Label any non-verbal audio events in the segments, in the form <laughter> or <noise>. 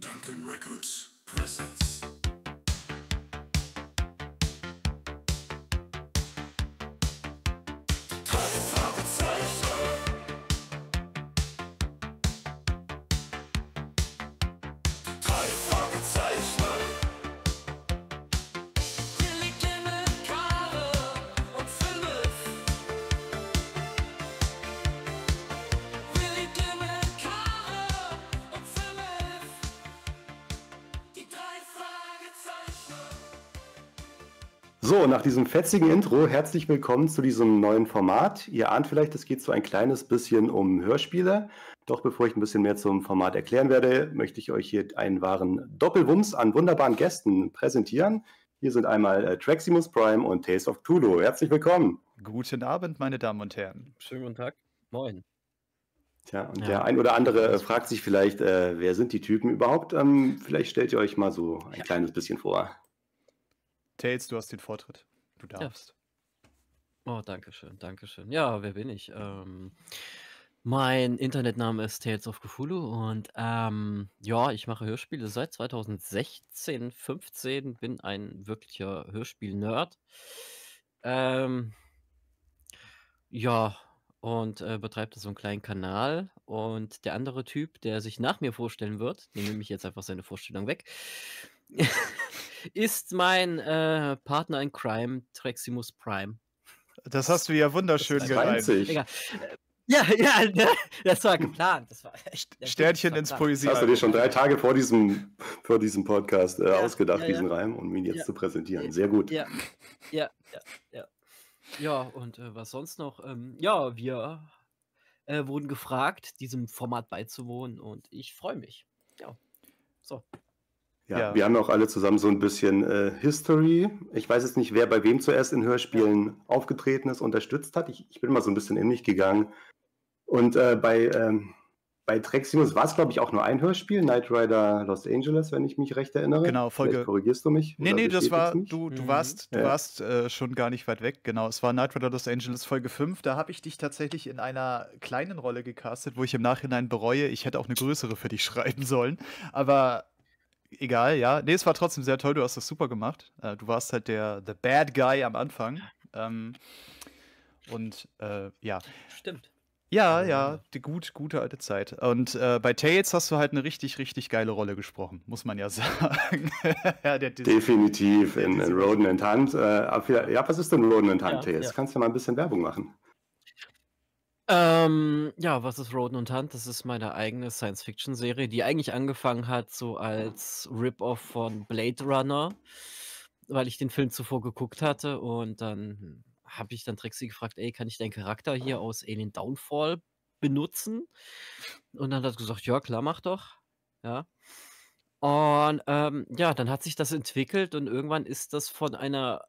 Duncan Records presents. So, nach diesem fetzigen Intro, herzlich willkommen zu diesem neuen Format. Ihr ahnt vielleicht, es geht so ein kleines bisschen um Hörspiele. Doch bevor ich ein bisschen mehr zum Format erklären werde, möchte ich euch hier einen wahren Doppelwumms an wunderbaren Gästen präsentieren. Hier sind einmal äh, Traximus Prime und Taste of Tulo. Herzlich willkommen. Guten Abend, meine Damen und Herren. Schönen guten Tag. Moin. Tja, und ja. der ein oder andere äh, fragt sich vielleicht, äh, wer sind die Typen überhaupt? Ähm, vielleicht stellt ihr euch mal so ein ja. kleines bisschen vor. Tails, du hast den Vortritt. Du darfst. Ja. Oh, danke schön, danke schön. Ja, wer bin ich? Ähm, mein Internetname ist Tales of Cthulhu und ähm, ja, ich mache Hörspiele seit 2016, 15, bin ein wirklicher Hörspiel-Nerd. Ähm, ja, und äh, betreibt so einen kleinen Kanal. Und der andere Typ, der sich nach mir vorstellen wird, den nehme ich jetzt einfach seine Vorstellung weg. <laughs> ist mein äh, Partner in Crime, Treximus Prime. Das hast du ja wunderschön gereimt. Egal. Äh, ja, ja, <laughs> ne, das war geplant. Das war echt, das Sternchen ins Poesie. Hast du dir schon drei Tage vor diesem, vor diesem Podcast äh, ja, ausgedacht, ja, diesen Reim, um ihn jetzt zu präsentieren. Sehr gut. Ja, ja, ja. Ja, und äh, was sonst noch? Ähm, ja, wir äh, wurden gefragt, diesem Format beizuwohnen und ich freue mich. Ja. So. Ja, ja, wir haben auch alle zusammen so ein bisschen äh, History. Ich weiß jetzt nicht, wer bei wem zuerst in Hörspielen aufgetreten ist, unterstützt hat. Ich, ich bin mal so ein bisschen in mich gegangen. Und äh, bei, ähm, bei Treximus war es, glaube ich, auch nur ein Hörspiel, Knight Rider Los Angeles, wenn ich mich recht erinnere. Genau, Folge. Vielleicht korrigierst du mich? Nee, nee, das war, du, du mhm. warst, du ja. warst äh, schon gar nicht weit weg. Genau, es war Knight Rider Los Angeles Folge 5. Da habe ich dich tatsächlich in einer kleinen Rolle gecastet, wo ich im Nachhinein bereue, ich hätte auch eine größere für dich <laughs> schreiben sollen. Aber egal, ja. Nee, es war trotzdem sehr toll, du hast das super gemacht. Äh, du warst halt der the bad guy am Anfang. Ähm, und äh, ja. Stimmt. Ja, ja, die gut, gute alte Zeit. Und äh, bei Tails hast du halt eine richtig, richtig geile Rolle gesprochen, muss man ja <laughs> sagen. ja, der, Definitiv der, in, in Roden and Hunt. Äh, ja, was ist denn Roden and Hunt, ja, Tails? Ja. Kannst du mal ein bisschen Werbung machen? Ähm, ja, was ist Roden und Hunt? Das ist meine eigene Science-Fiction-Serie, die eigentlich angefangen hat so als Rip-Off von Blade Runner, weil ich den Film zuvor geguckt hatte und dann habe ich dann Trixie gefragt, ey, kann ich deinen Charakter hier aus Alien Downfall benutzen? Und dann hat er gesagt, ja, klar, mach doch. Ja. Und ähm, ja, dann hat sich das entwickelt und irgendwann ist das von einer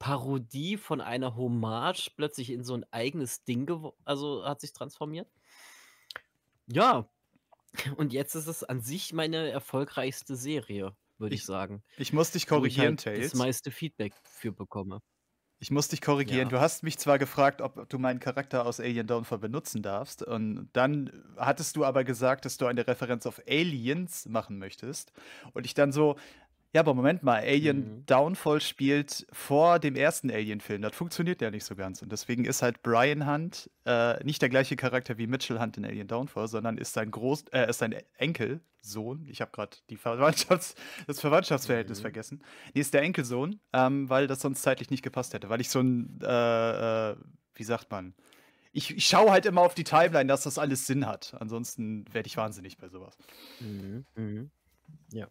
Parodie von einer Hommage plötzlich in so ein eigenes Ding also hat sich transformiert. Ja. Und jetzt ist es an sich meine erfolgreichste Serie, würde ich, ich, sagen. Ich muss dich korrigieren, Tate. Ich halt das meiste Feedback für bekomme. Ich muss dich korrigieren. Ja. Du hast mich zwar gefragt, ob du meinen Charakter aus Alien Downfall benutzen darfst, und dann hattest du aber gesagt, dass du eine Referenz auf Aliens machen möchtest. Und ich dann so, ja, aber Moment mal, Alien mhm. Downfall spielt vor dem ersten Alien-Film. Das funktioniert ja nicht so ganz. Und deswegen ist halt Brian Hunt äh, nicht der gleiche Charakter wie Mitchell Hunt in Alien Downfall, sondern ist sein Groß, äh, ist sein Enkelsohn. Ich habe gerade Verwandtschafts-, <laughs> das Verwandtschaftsverhältnis mhm. vergessen. Nee, ist der Enkelsohn, ähm, weil das sonst zeitlich nicht gepasst hätte, weil ich so ein, äh, äh, wie sagt man, ich, ich schaue halt immer auf die Timeline, dass das alles Sinn hat. Ansonsten werde ich wahnsinnig bei sowas. Mhm. Mhm. Ja.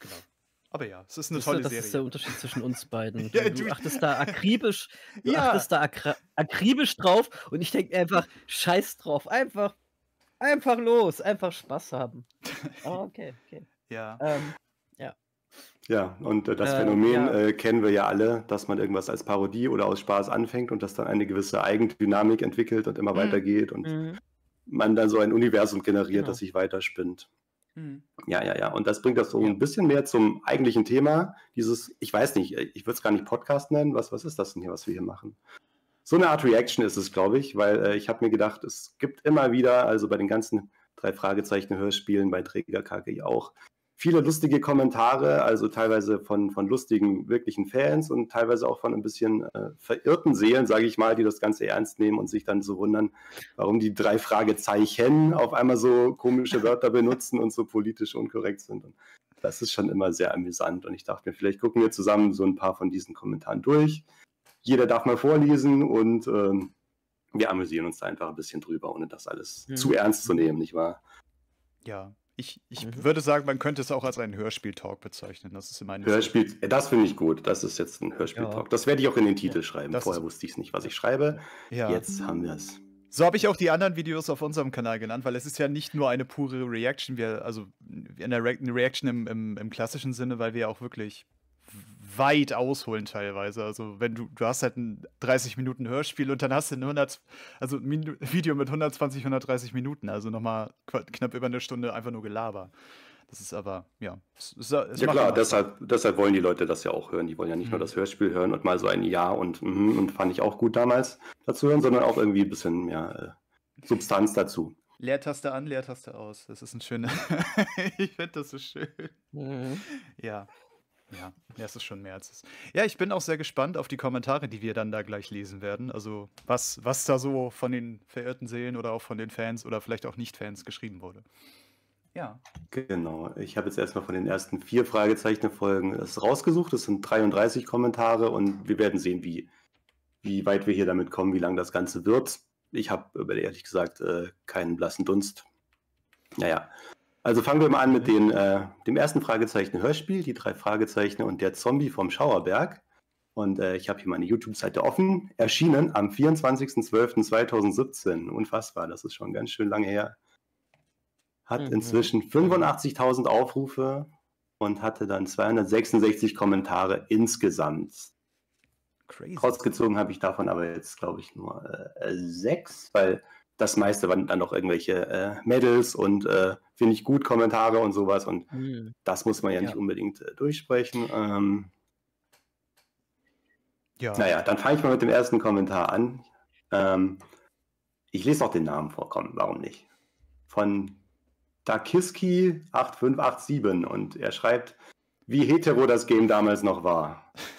Genau. Aber ja, es ist eine weißt tolle du, das Serie. Das ist der Unterschied zwischen uns beiden. <laughs> ja, du, du achtest da akribisch, du ja. achtest da akribisch drauf und ich denke einfach, scheiß drauf. Einfach, einfach los, einfach Spaß haben. <laughs> Oh, okay, okay. ja. Ähm, ja. Ja, und äh, das äh, Phänomen ja. äh, kennen wir ja alle, dass man irgendwas als Parodie oder aus Spaß anfängt und das dann eine gewisse Eigendynamik entwickelt und immer mhm. weitergeht und mhm. man dann so ein Universum generiert, genau. das sich weiterspinnt. Mhm. Ja, ja, ja. Und das bringt das so ein bisschen mehr zum eigentlichen Thema. Dieses, ich weiß nicht, ich würde es gar nicht Podcast nennen. Was, was ist das denn hier, was wir hier machen? So eine Art Reaction ist es, glaube ich, weil äh, ich habe mir gedacht, es gibt immer wieder, also bei den ganzen drei Fragezeichen Hörspielen, bei Träger KG auch, viele lustige Kommentare, also teilweise von, von lustigen, wirklichen Fans und teilweise auch von ein bisschen äh, verirrten Seelen, sage ich mal, die das Ganze ernst nehmen und sich dann so wundern, warum die drei Fragezeichen auf einmal so komische Wörter benutzen und so politisch unkorrekt sind. Und das ist schon immer sehr amüsant und ich dachte mir, vielleicht gucken wir zusammen so ein paar von diesen Kommentaren durch. Jeder darf mal vorlesen und ähm, wir amüsieren uns da einfach ein bisschen drüber, ohne das alles mhm. zu ernst zu nehmen, nicht wahr? Ja, ich, ich mhm. würde sagen, man könnte es auch als einen Hörspiel-Talk bezeichnen. Das ist immerhin. Hörspiel, Sinn. das finde ich gut. Das ist jetzt ein Hörspiel-Talk. Ja. Das werde ich auch in den Titel ja. schreiben. Das Vorher wusste ich es nicht, was ich schreibe. Ja. Jetzt haben wir es. So habe ich auch die anderen Videos auf unserem Kanal genannt, weil es ist ja nicht nur eine pure Reaction, wir, also eine, eine Reaction im, im, im, klassischen Sinne, weil wir auch wirklich weit ausholen teilweise. Also wenn du, du hast halt ein 30 Minuten Hörspiel und dann hast du ein 100, also Video mit 120, 130 Minuten, also nochmal knapp über eine Stunde einfach nur Gelaber. Das ist aber, ja. Es, es ja klar, deshalb, deshalb wollen die Leute das ja auch hören. Die wollen ja nicht mhm. nur hm. das Hörspiel hören und mal so ein Ja und mm, und fand ich auch gut damals dazu hören, sondern auch irgendwie ein bisschen mehr äh, Substanz dazu. Leertaste an, Leertaste aus. Das ist ein schöner. <laughs> ich finde das so schön. Mhm. Ja. Ja, es ist schon mehr als es. Ja, ich bin auch sehr gespannt auf die Kommentare, die wir dann da gleich lesen werden. Also, was, was da so von den verirrten Seelen oder auch von den Fans oder vielleicht auch Nicht-Fans geschrieben wurde. Ja. Genau. Ich habe jetzt erstmal von den ersten vier Fragezeichen-Folgen das rausgesucht. Das sind 33 Kommentare und wir werden sehen, wie, wie weit wir hier damit kommen, wie lang das Ganze wird. Ich habe äh, ehrlich gesagt äh, keinen blassen Dunst. Naja, also fangen wir mal an mit den, äh, dem ersten Fragezeichen Hörspiel, die drei Fragezeichen und der Zombie vom Schauerberg. Und äh, ich habe hier meine YouTube-Seite offen, erschienen am 24.12.2017. Unfassbar, das ist schon ganz schön lange her. Hat mhm. inzwischen 85.000 Aufrufe und hatte dann 266 Kommentare insgesamt. Crazy. Rausgezogen habe ich davon aber jetzt, glaube ich, nur äh, sechs, weil das meiste waren dann noch irgendwelche äh, Medals und äh, finde ich gut Kommentare und sowas und mhm. das muss man ja, ja. nicht unbedingt äh, durchsprechen. Ähm, ja. Naja, dann fange ich mal mit dem ersten Kommentar an. Ähm, ich lese auch den Namen vorkommen, warum nicht? Von Dakiski8587 und er schreibt, wie hetero das Game damals noch war. <laughs>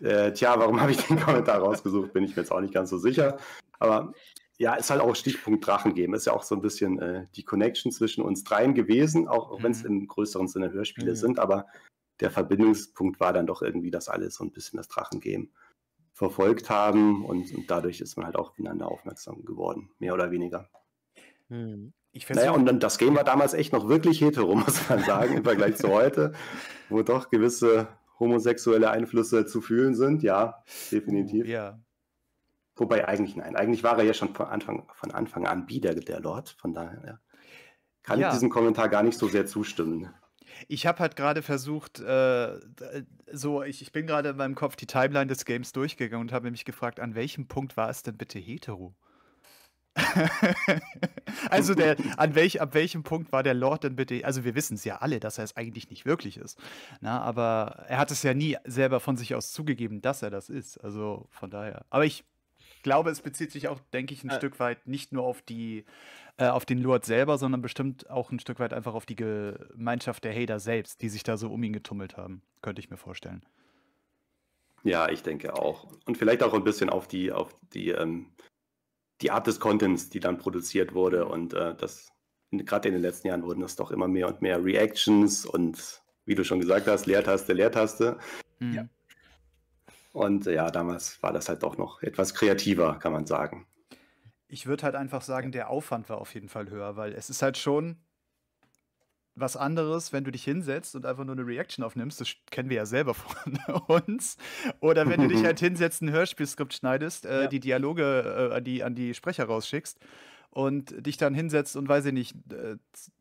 Äh, tja, warum habe ich den Kommentar rausgesucht, bin ich mir jetzt auch nicht ganz so sicher. Aber ja, ist halt auch Stichpunkt Drachen geben. Ist ja auch so ein bisschen äh, die Connection zwischen uns dreien gewesen, auch, auch mhm. wenn es im größeren Sinne Hörspiele mhm. sind, aber der Verbindungspunkt war dann doch irgendwie, dass alle so ein bisschen das Drachengame verfolgt haben und, und dadurch ist man halt auch aufeinander aufmerksam geworden, mehr oder weniger. Hm. Ich naja, und dann, das Game war damals echt noch wirklich hetero, <laughs> muss man sagen, im Vergleich zu heute, wo doch gewisse homosexuelle Einflüsse zu fühlen sind, ja, definitiv. Ja, Wobei eigentlich nein. Eigentlich war er ja schon von Anfang, von Anfang an Bieder, der Lord. Von daher kann ja. ich diesem Kommentar gar nicht so sehr zustimmen. Ich habe halt gerade versucht, äh, so, ich, ich bin gerade in meinem Kopf die Timeline des Games durchgegangen und habe mich gefragt, an welchem Punkt war es denn bitte hetero? <laughs> also der, an welch, ab welchem Punkt war der Lord denn bitte, also wir wissen es ja alle, dass er es eigentlich nicht wirklich ist, na, aber er hat es ja nie selber von sich aus zugegeben, dass er das ist, also von daher. Aber ich ich glaube, es bezieht sich auch, denke ich, ein äh. Stück weit nicht nur auf die, äh, auf den Lord selber, sondern bestimmt auch ein Stück weit einfach auf die Gemeinschaft der Hater selbst, die sich da so um ihn getummelt haben, könnte ich mir vorstellen. Ja, ich denke auch. Und vielleicht auch ein bisschen auf die, auf die, ähm, die Art des Contents, die dann produziert wurde. Und äh, das, gerade in den letzten Jahren wurden das doch immer mehr und mehr Reactions und wie du schon gesagt hast, Leertaste, Leertaste. Mhm. Ja. Und äh, ja, damals war das halt auch noch etwas kreativer, kann man sagen. Ich würde halt einfach sagen, der Aufwand war auf jeden Fall höher, weil es ist halt schon was anderes, wenn du dich hinsetzt und einfach nur eine Reaction aufnimmst. Das kennen wir ja selber von <laughs> uns. Oder wenn du dich halt <laughs> hinsetzt, ein Hörspielskript schneidest, äh, ja. die Dialoge äh, an, die, an die Sprecher rausschickst und dich dann hinsetzt und weiß ich nicht,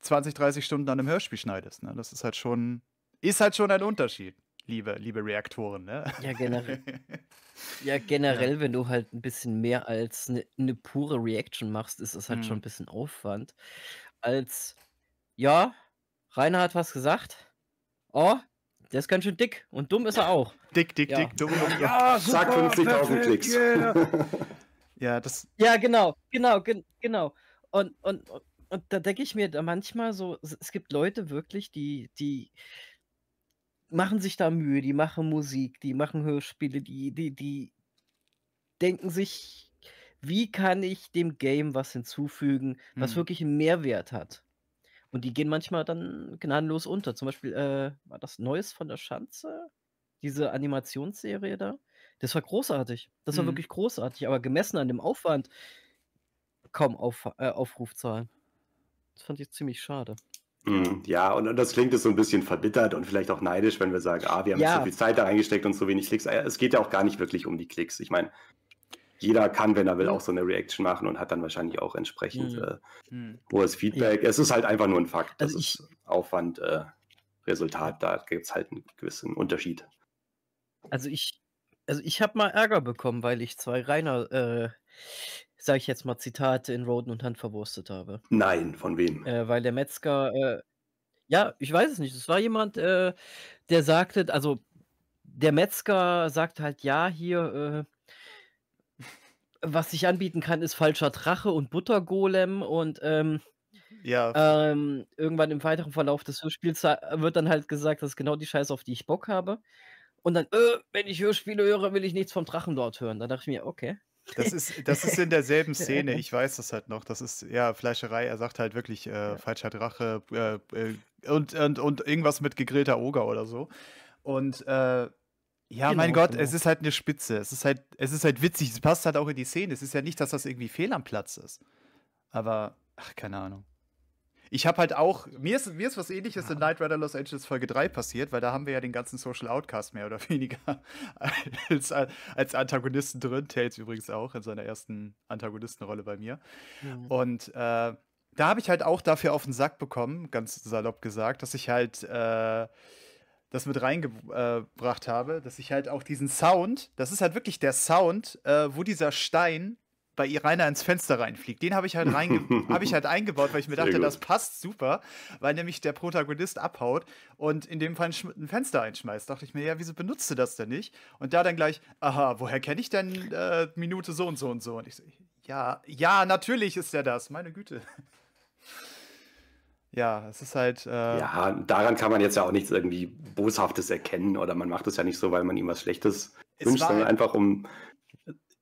20, äh, 30 Stunden an einem Hörspiel schneidest. Ne? Das ist halt schon, ist halt schon ein Unterschied liebe, liebe Reaktoren. Ne? Ja, generell, <laughs> ja, generell ja. wenn du halt ein bisschen mehr als eine ne pure Reaction machst, ist das halt mhm. schon ein bisschen Aufwand. Als, ja, Rainer hat was gesagt. Oh, der ist ganz schön dick und dumm ist er auch. Dick, dick, ja. dick, dumm. dumm. Ja, super, Zack, 50.000 Klicks. Yeah. <laughs> ja, das. Ja, genau, genau, ge genau. Und, und, und da denke ich mir da manchmal so, es gibt Leute wirklich, die, die, machen sich da Mühe, die machen Musik, die machen Hörspiele, die, die, die denken sich, wie kann ich dem Game was hinzufügen, was hm. wirklich einen Mehrwert hat. Und die gehen manchmal dann gnadenlos unter. Zum Beispiel, äh, war das Neues von der Schanze? Diese Animationsserie da? Das war großartig. Das hm. war mhm. wirklich großartig. Aber gemessen an dem Aufwand, kaum Auf äh, Aufrufzahlen. Das fand ich ziemlich schade. Mhm. Ja, und, das klingt jetzt so ein bisschen verbittert und vielleicht auch neidisch, wenn wir sagen, ah, wir haben ja. so viel Zeit da reingesteckt und so wenig Klicks. Äh, es geht ja auch gar nicht wirklich um die Klicks. Ich meine, jeder kann, wenn er will, mhm. auch so eine Reaction machen und hat dann wahrscheinlich auch entsprechend mhm. äh, mhm. hohes Feedback. Ja. Es ist halt einfach nur ein Fakt. Das also ist Aufwand, äh, Resultat, da gibt es halt einen gewissen Unterschied. Also ich, also ich habe mal Ärger bekommen, weil ich zwei Rainer äh, sage ich jetzt mal Zitat, in Roden und Hand verwurstet habe. Nein, von wem? Äh, weil der Metzger, äh, ja, ich weiß es nicht. Es war jemand, äh, der sagte, also der Metzger sagt halt, ja, hier, äh, was ich anbieten kann, ist falscher Drache und Buttergolem und ähm, ja. Ähm, irgendwann im weiteren Verlauf des Hörspiels wird dann halt gesagt, das ist genau die Scheiße, auf die ich Bock habe. Und dann, äh, wenn ich Hörspiele höre, will ich nichts vom Drachenlord hören. Da dachte ich mir, okay. Das ist, das ist in derselben Szene, ich weiß das halt noch. Das ist ja Fleischerei, er sagt halt wirklich äh, falscher Drache äh, äh, und, und, und irgendwas mit gegrillter Oger oder so. Und äh, ja, genau, mein Gott, genau. es ist halt eine Spitze. Es ist halt, es ist halt witzig, es passt halt auch in die Szene. Es ist ja nicht, dass das irgendwie fehl am Platz ist. Aber, ach, keine Ahnung. Ich habe halt auch, mir ist, mir ist was ähnliches ja. in Night Rider Los Angeles Folge 3 passiert, weil da haben wir ja den ganzen Social Outcast mehr oder <laughs> weniger als, als Antagonisten drin. Tails übrigens auch in seiner ersten Antagonistenrolle bei mir. Ja. Und äh, da habe ich halt auch dafür auf den Sack bekommen, ganz salopp gesagt, dass ich halt äh, das mit reingebracht äh, habe, dass ich halt auch diesen Sound, das ist halt wirklich der Sound, äh, wo dieser Stein bei Irina ins Fenster reinfliegt. Den habe ich, halt <laughs> hab ich halt eingebaut, weil ich mir dachte, das passt super, weil nämlich der Protagonist abhaut und in dem Fall ein Fenster einschmeißt. Dachte ich mir, ja, wieso benutzt du das denn nicht? Und da dann gleich, aha, woher kenne ich denn äh, Minute so und so und so? Und ich so, ja, ja, natürlich ist er das, meine Güte. Ja, es ist halt. Äh ja, daran kann man jetzt ja auch nichts irgendwie Boshaftes erkennen oder man macht es ja nicht so, weil man ihm was Schlechtes wünscht, sondern einfach um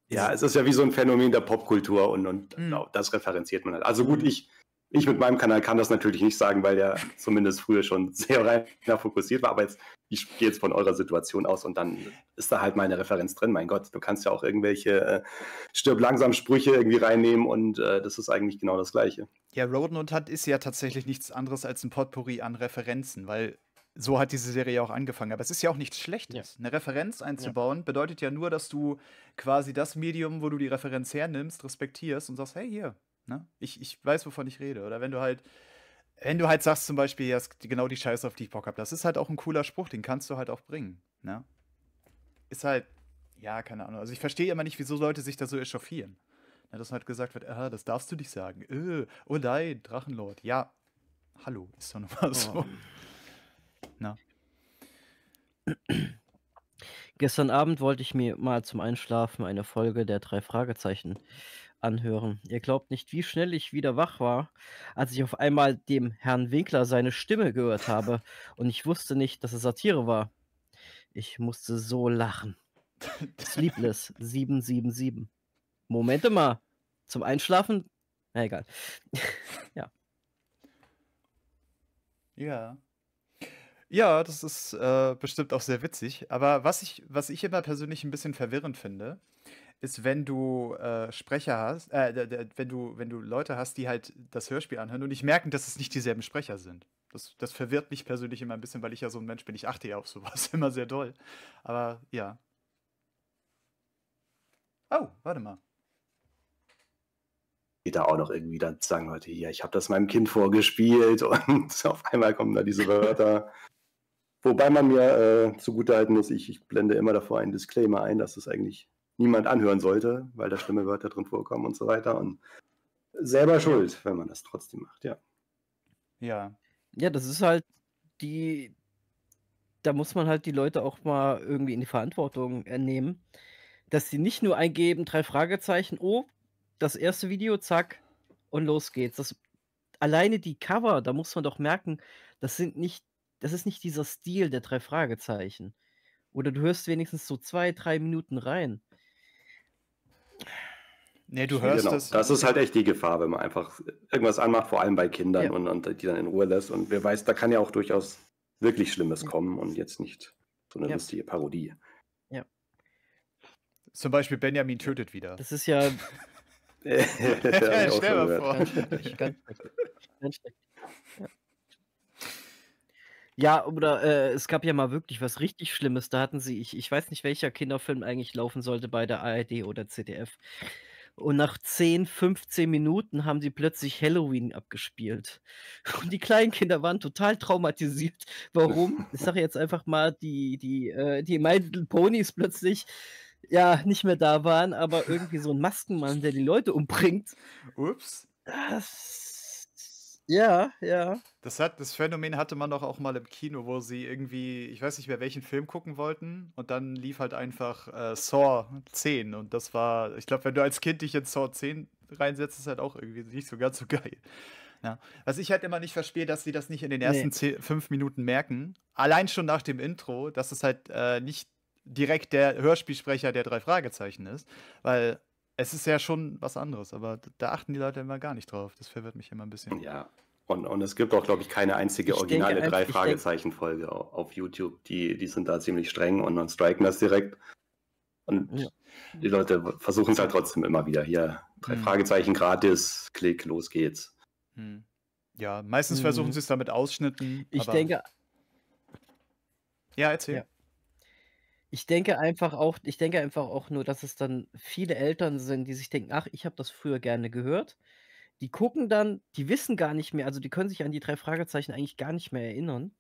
ja, es ist ja wie so ein Phänomen der Popkultur und, und mhm. das referenziert man halt. Also gut, ich, ich mit meinem Kanal kann das natürlich nicht sagen, weil der <laughs> zumindest früher schon sehr rein fokussiert war. Aber jetzt, ich gehe jetzt von eurer Situation aus und dann ist da halt meine Referenz drin. Mein Gott, du kannst ja auch irgendwelche äh, stirb langsam Sprüche irgendwie reinnehmen und äh, das ist eigentlich genau das Gleiche. Ja, Roden und Hunt ist ja tatsächlich nichts anderes als ein Potpourri an Referenzen, weil so hat diese Serie auch angefangen. Aber es ist ja auch nichts Schlechtes. Ja. Eine Referenz einzubauen ja. bedeutet ja nur, dass du quasi das Medium, wo du die Referenz hernimmst, respektierst und sagst, hey, hier, ne? ich, ich weiß, wovon ich rede. Oder wenn du halt, wenn du halt sagst zum Beispiel, ja, genau die Scheiße, auf die ich Bock habe, das ist halt auch ein cooler Spruch, den kannst du halt auch bringen. Ne? Ist halt, ja, keine Ahnung. Also ich verstehe immer nicht, wieso Leute sich da so echauffieren. Ne, dass halt gesagt wird, ah, das darfst du nicht sagen. Öh, oh nein, Drachenlord. Ja, hallo, ist doch nochmal oh. so. Oh. Ne? Gestern Abend wollte ich mir mal zum Einschlafen eine Folge der drei Fragezeichen anhören. Ihr glaubt nicht, wie schnell ich wieder wach war, als ich auf einmal dem Herrn Winkler seine Stimme gehört habe und ich wusste nicht, dass es Satire war. Ich musste so lachen. Sleepless 777. Momente mal. Zum Einschlafen? Na egal. <laughs> ja. Ja. Ja, das ist äh, bestimmt auch sehr witzig. Aber was ich, was ich immer persönlich ein bisschen verwirrend finde, ist, wenn du äh, Sprecher hast, äh, wenn du, wenn du Leute hast, die halt das Hörspiel anhören und nicht merken, dass es nicht dieselben Sprecher sind. Das, das verwirrt mich persönlich immer ein bisschen, weil ich ja so ein Mensch bin. Ich achte ja auf sowas <laughs> immer sehr doll. Aber ja. Oh, warte mal. Geht da auch noch irgendwie, dann sagen Leute, ja, ich habe das meinem Kind vorgespielt <laughs> und auf einmal kommen da diese Wörter. Wobei man mir äh, zugutehalten muss, ich, ich blende immer davor einen Disclaimer ein, dass das eigentlich niemand anhören sollte, weil da schlimme Wörter drin vorkommen und so weiter. Und selber schuld, wenn man das trotzdem macht, ja. Ja. Ja, das ist halt die, da muss man halt die Leute auch mal irgendwie in die Verantwortung nehmen, dass sie nicht nur eingeben, drei Fragezeichen, oh, das erste Video, zack, und los geht's. Das, alleine die Cover, da muss man doch merken, das sind nicht das ist nicht dieser Stil der drei Fragezeichen. Oder du hörst wenigstens so zwei, drei Minuten rein. Nee, du hm, hörst genau. das. Das ist halt echt die Gefahr, wenn man einfach irgendwas anmacht, vor allem bei Kindern ja. und, und, die dann in Ruhe lässt. Und wer weiß, da kann ja auch durchaus wirklich Schlimmes ja. kommen und jetzt nicht so eine ja. lustige Parodie. Ja. Zum Beispiel Benjamin tötet wieder. Das ist ja. <laughs> ja, <laughs> stell mal vor. Ganz schlecht. Ganz schlecht. Ja, oder äh, es gab ja mal wirklich was richtig Schlimmes. Da hatten sie, ich, ich weiß nicht, welcher Kinderfilm eigentlich laufen sollte bei der ARD oder ZDF. Und nach 10, 15 Minuten haben sie plötzlich Halloween abgespielt. <laughs> Und die kleinen Kinder waren total traumatisiert. Warum? Ich sage jetzt einfach mal, die, die, äh, die My Little Ponys plötzlich ja nicht mehr da waren, aber irgendwie so ein Maskenmann, der die Leute umbringt. Ups. Das ja, ja. Das, hat, das Phänomen hatte man doch auch mal im Kino, wo sie irgendwie, ich weiß nicht mehr, welchen Film gucken wollten und dann lief halt einfach äh, Saw 10 und das war, ich glaube, wenn du als Kind dich in Saw 10 reinsetzt, ist halt auch irgendwie nicht so ganz so <laughs> geil. Ja. Was ich halt immer nicht verstehe, dass sie das nicht in den ersten nee. 10, 5 Minuten merken, allein schon nach dem Intro, dass es halt äh, nicht direkt der Hörspielsprecher der drei Fragezeichen ist, weil es ist ja schon was anderes, aber da achten die Leute immer gar nicht drauf. Das verwirrt mich immer ein bisschen. Ja, und, und es gibt auch, glaube ich, keine einzige ich originale drei Fragezeichen Folge auf YouTube. Die, die sind da ziemlich streng und dann striken das direkt. Und ja. die Leute versuchen es halt trotzdem immer wieder. Hier, drei hm. Fragezeichen gratis, klick, los geht's. Hm. Ja, meistens hm. versuchen sie es damit Ausschnitten. Ich denke. Ja, erzähl. Ja. Ich denke einfach auch ich denke einfach auch nur, dass es dann viele Eltern sind, die sich denken: „Ach, ich habe das früher gerne gehört.“ Die gucken dann, die wissen gar nicht mehr also, die können sich an die drei Fragezeichen eigentlich gar nicht mehr erinnern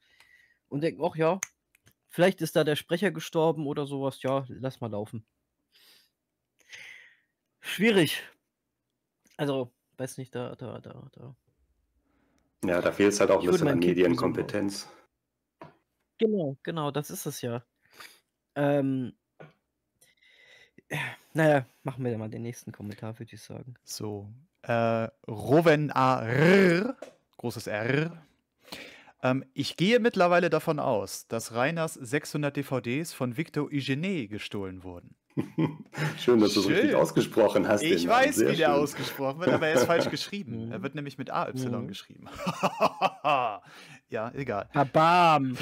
und denken: „Ach ja, vielleicht ist da der Sprecher gestorben oder sowas, Ja, lass mal laufen.“ Schwierig. Also, weiß nicht, da da da da Ja, da fehlt es halt auch ein bisschen an Medienkompetenz. Genau, genau, das ist es ja. Ähm, <sighs> naja, machen wir mal den nächsten Kommentar, würde ich sagen. So. Äh, Roven A. R, großes R. Ähm, ich gehe mittlerweile davon aus, dass Reiners 600 DVDs von Victor Eugene gestohlen wurden. <laughs> schön, dass du es richtig ausgesprochen hast. Ich weiß, wie schön. der ausgesprochen wird, aber er ist <laughs> falsch geschrieben. Mhm. er wird nämlich mit AY mhm. geschrieben. <laughs> ja, egal. Bam.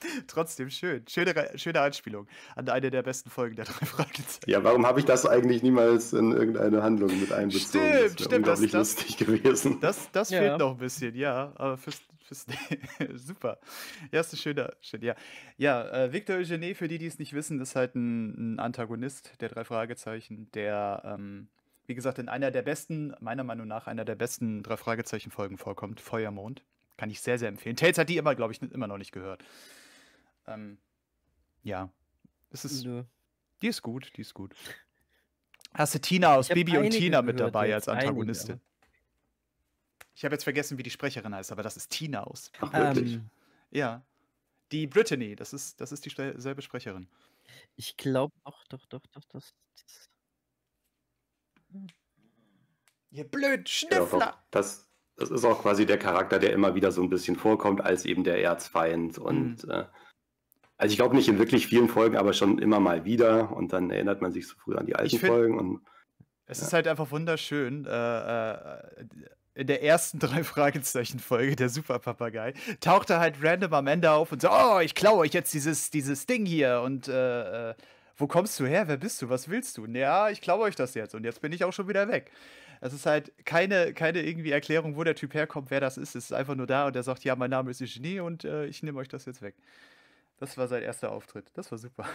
<laughs> Trotzdem schön. Schöne, schöne Anspielung an eine der besten Folgen der drei Fragezeichen. Ja, warum habe ich das eigentlich niemals in irgendeine Handlung mit einbezogen? Stimmt, das stimmt. Das ist lustig gewesen. Das, das ja. fehlt noch ein bisschen, ja. Aber fürs, fürs <laughs> super. Ja, ist ein schöner, schön, ja. Ja, äh, Victor Eugene, für die, die es nicht wissen, ist halt ein, ein Antagonist der drei Fragezeichen, der, ähm, wie gesagt, in einer der besten, meiner Meinung nach, einer der besten drei Fragezeichen-Folgen vorkommt, Feuermond. Kann ich sehr, sehr empfehlen. Tails hat die immer, glaube ich, immer noch nicht gehört. Ähm, ja, es ist. Die ist gut, die ist gut. <laughs> Hast du Tina aus Bibi und Tina mit dabei als Antagonistin? Einige. Ich habe jetzt vergessen, wie die Sprecherin heißt, aber das ist Tina aus. Ach, wirklich? Ähm, ja. Die Brittany, das ist, das ist dieselbe Sprecherin. Ich glaube auch, doch, doch, doch, das. das hm. Ihr blöd Schnüffler! Ja, das, das ist auch quasi der Charakter, der immer wieder so ein bisschen vorkommt, als eben der Erzfeind und. Mhm. Äh, also ich glaube nicht in wirklich vielen Folgen, aber schon immer mal wieder und dann erinnert man sich so früh an die alten find, Folgen. Und, es ja. ist halt einfach wunderschön. Äh, äh in der ersten drei <laughs> Fragezeichen Folge der Superpapagei er halt random am Ende auf und so, oh, ich klaue euch jetzt dieses dieses Ding hier und äh, äh, wo kommst du her? Wer bist du? Was willst du? Ja, ich klaue euch das jetzt und jetzt bin ich auch schon wieder weg. Es ist halt keine, keine irgendwie Erklärung, wo der Typ herkommt, wer das ist. Es ist einfach nur da und er sagt, ja, mein Name ist Eugenie und äh, ich nehme euch das jetzt weg. Das war sein erster Auftritt. Das war super.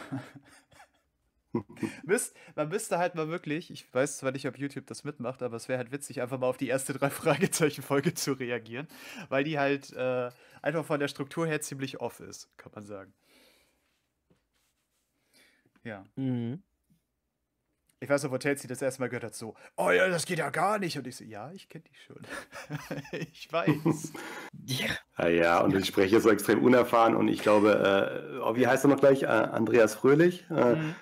<laughs> man müsste halt mal wirklich, ich weiß zwar nicht, ob YouTube das mitmacht, aber es wäre halt witzig, einfach mal auf die erste drei <laughs> Fragezeichen-Folge zu reagieren, weil die halt äh, einfach von der Struktur her ziemlich off ist, kann man sagen. Ja. Mhm ich weiß noch, wo Tails das erste Mal gehört hat, so, oh ja, das geht ja gar nicht. Und ich so, ja, ich kenne dich schon. <laughs> ich weiß. <laughs> ja. Ah ja, und ich spreche so extrem unerfahren und ich glaube, äh, oh, wie heißt er noch gleich? Äh, Andreas Fröhlich. Äh, mhm.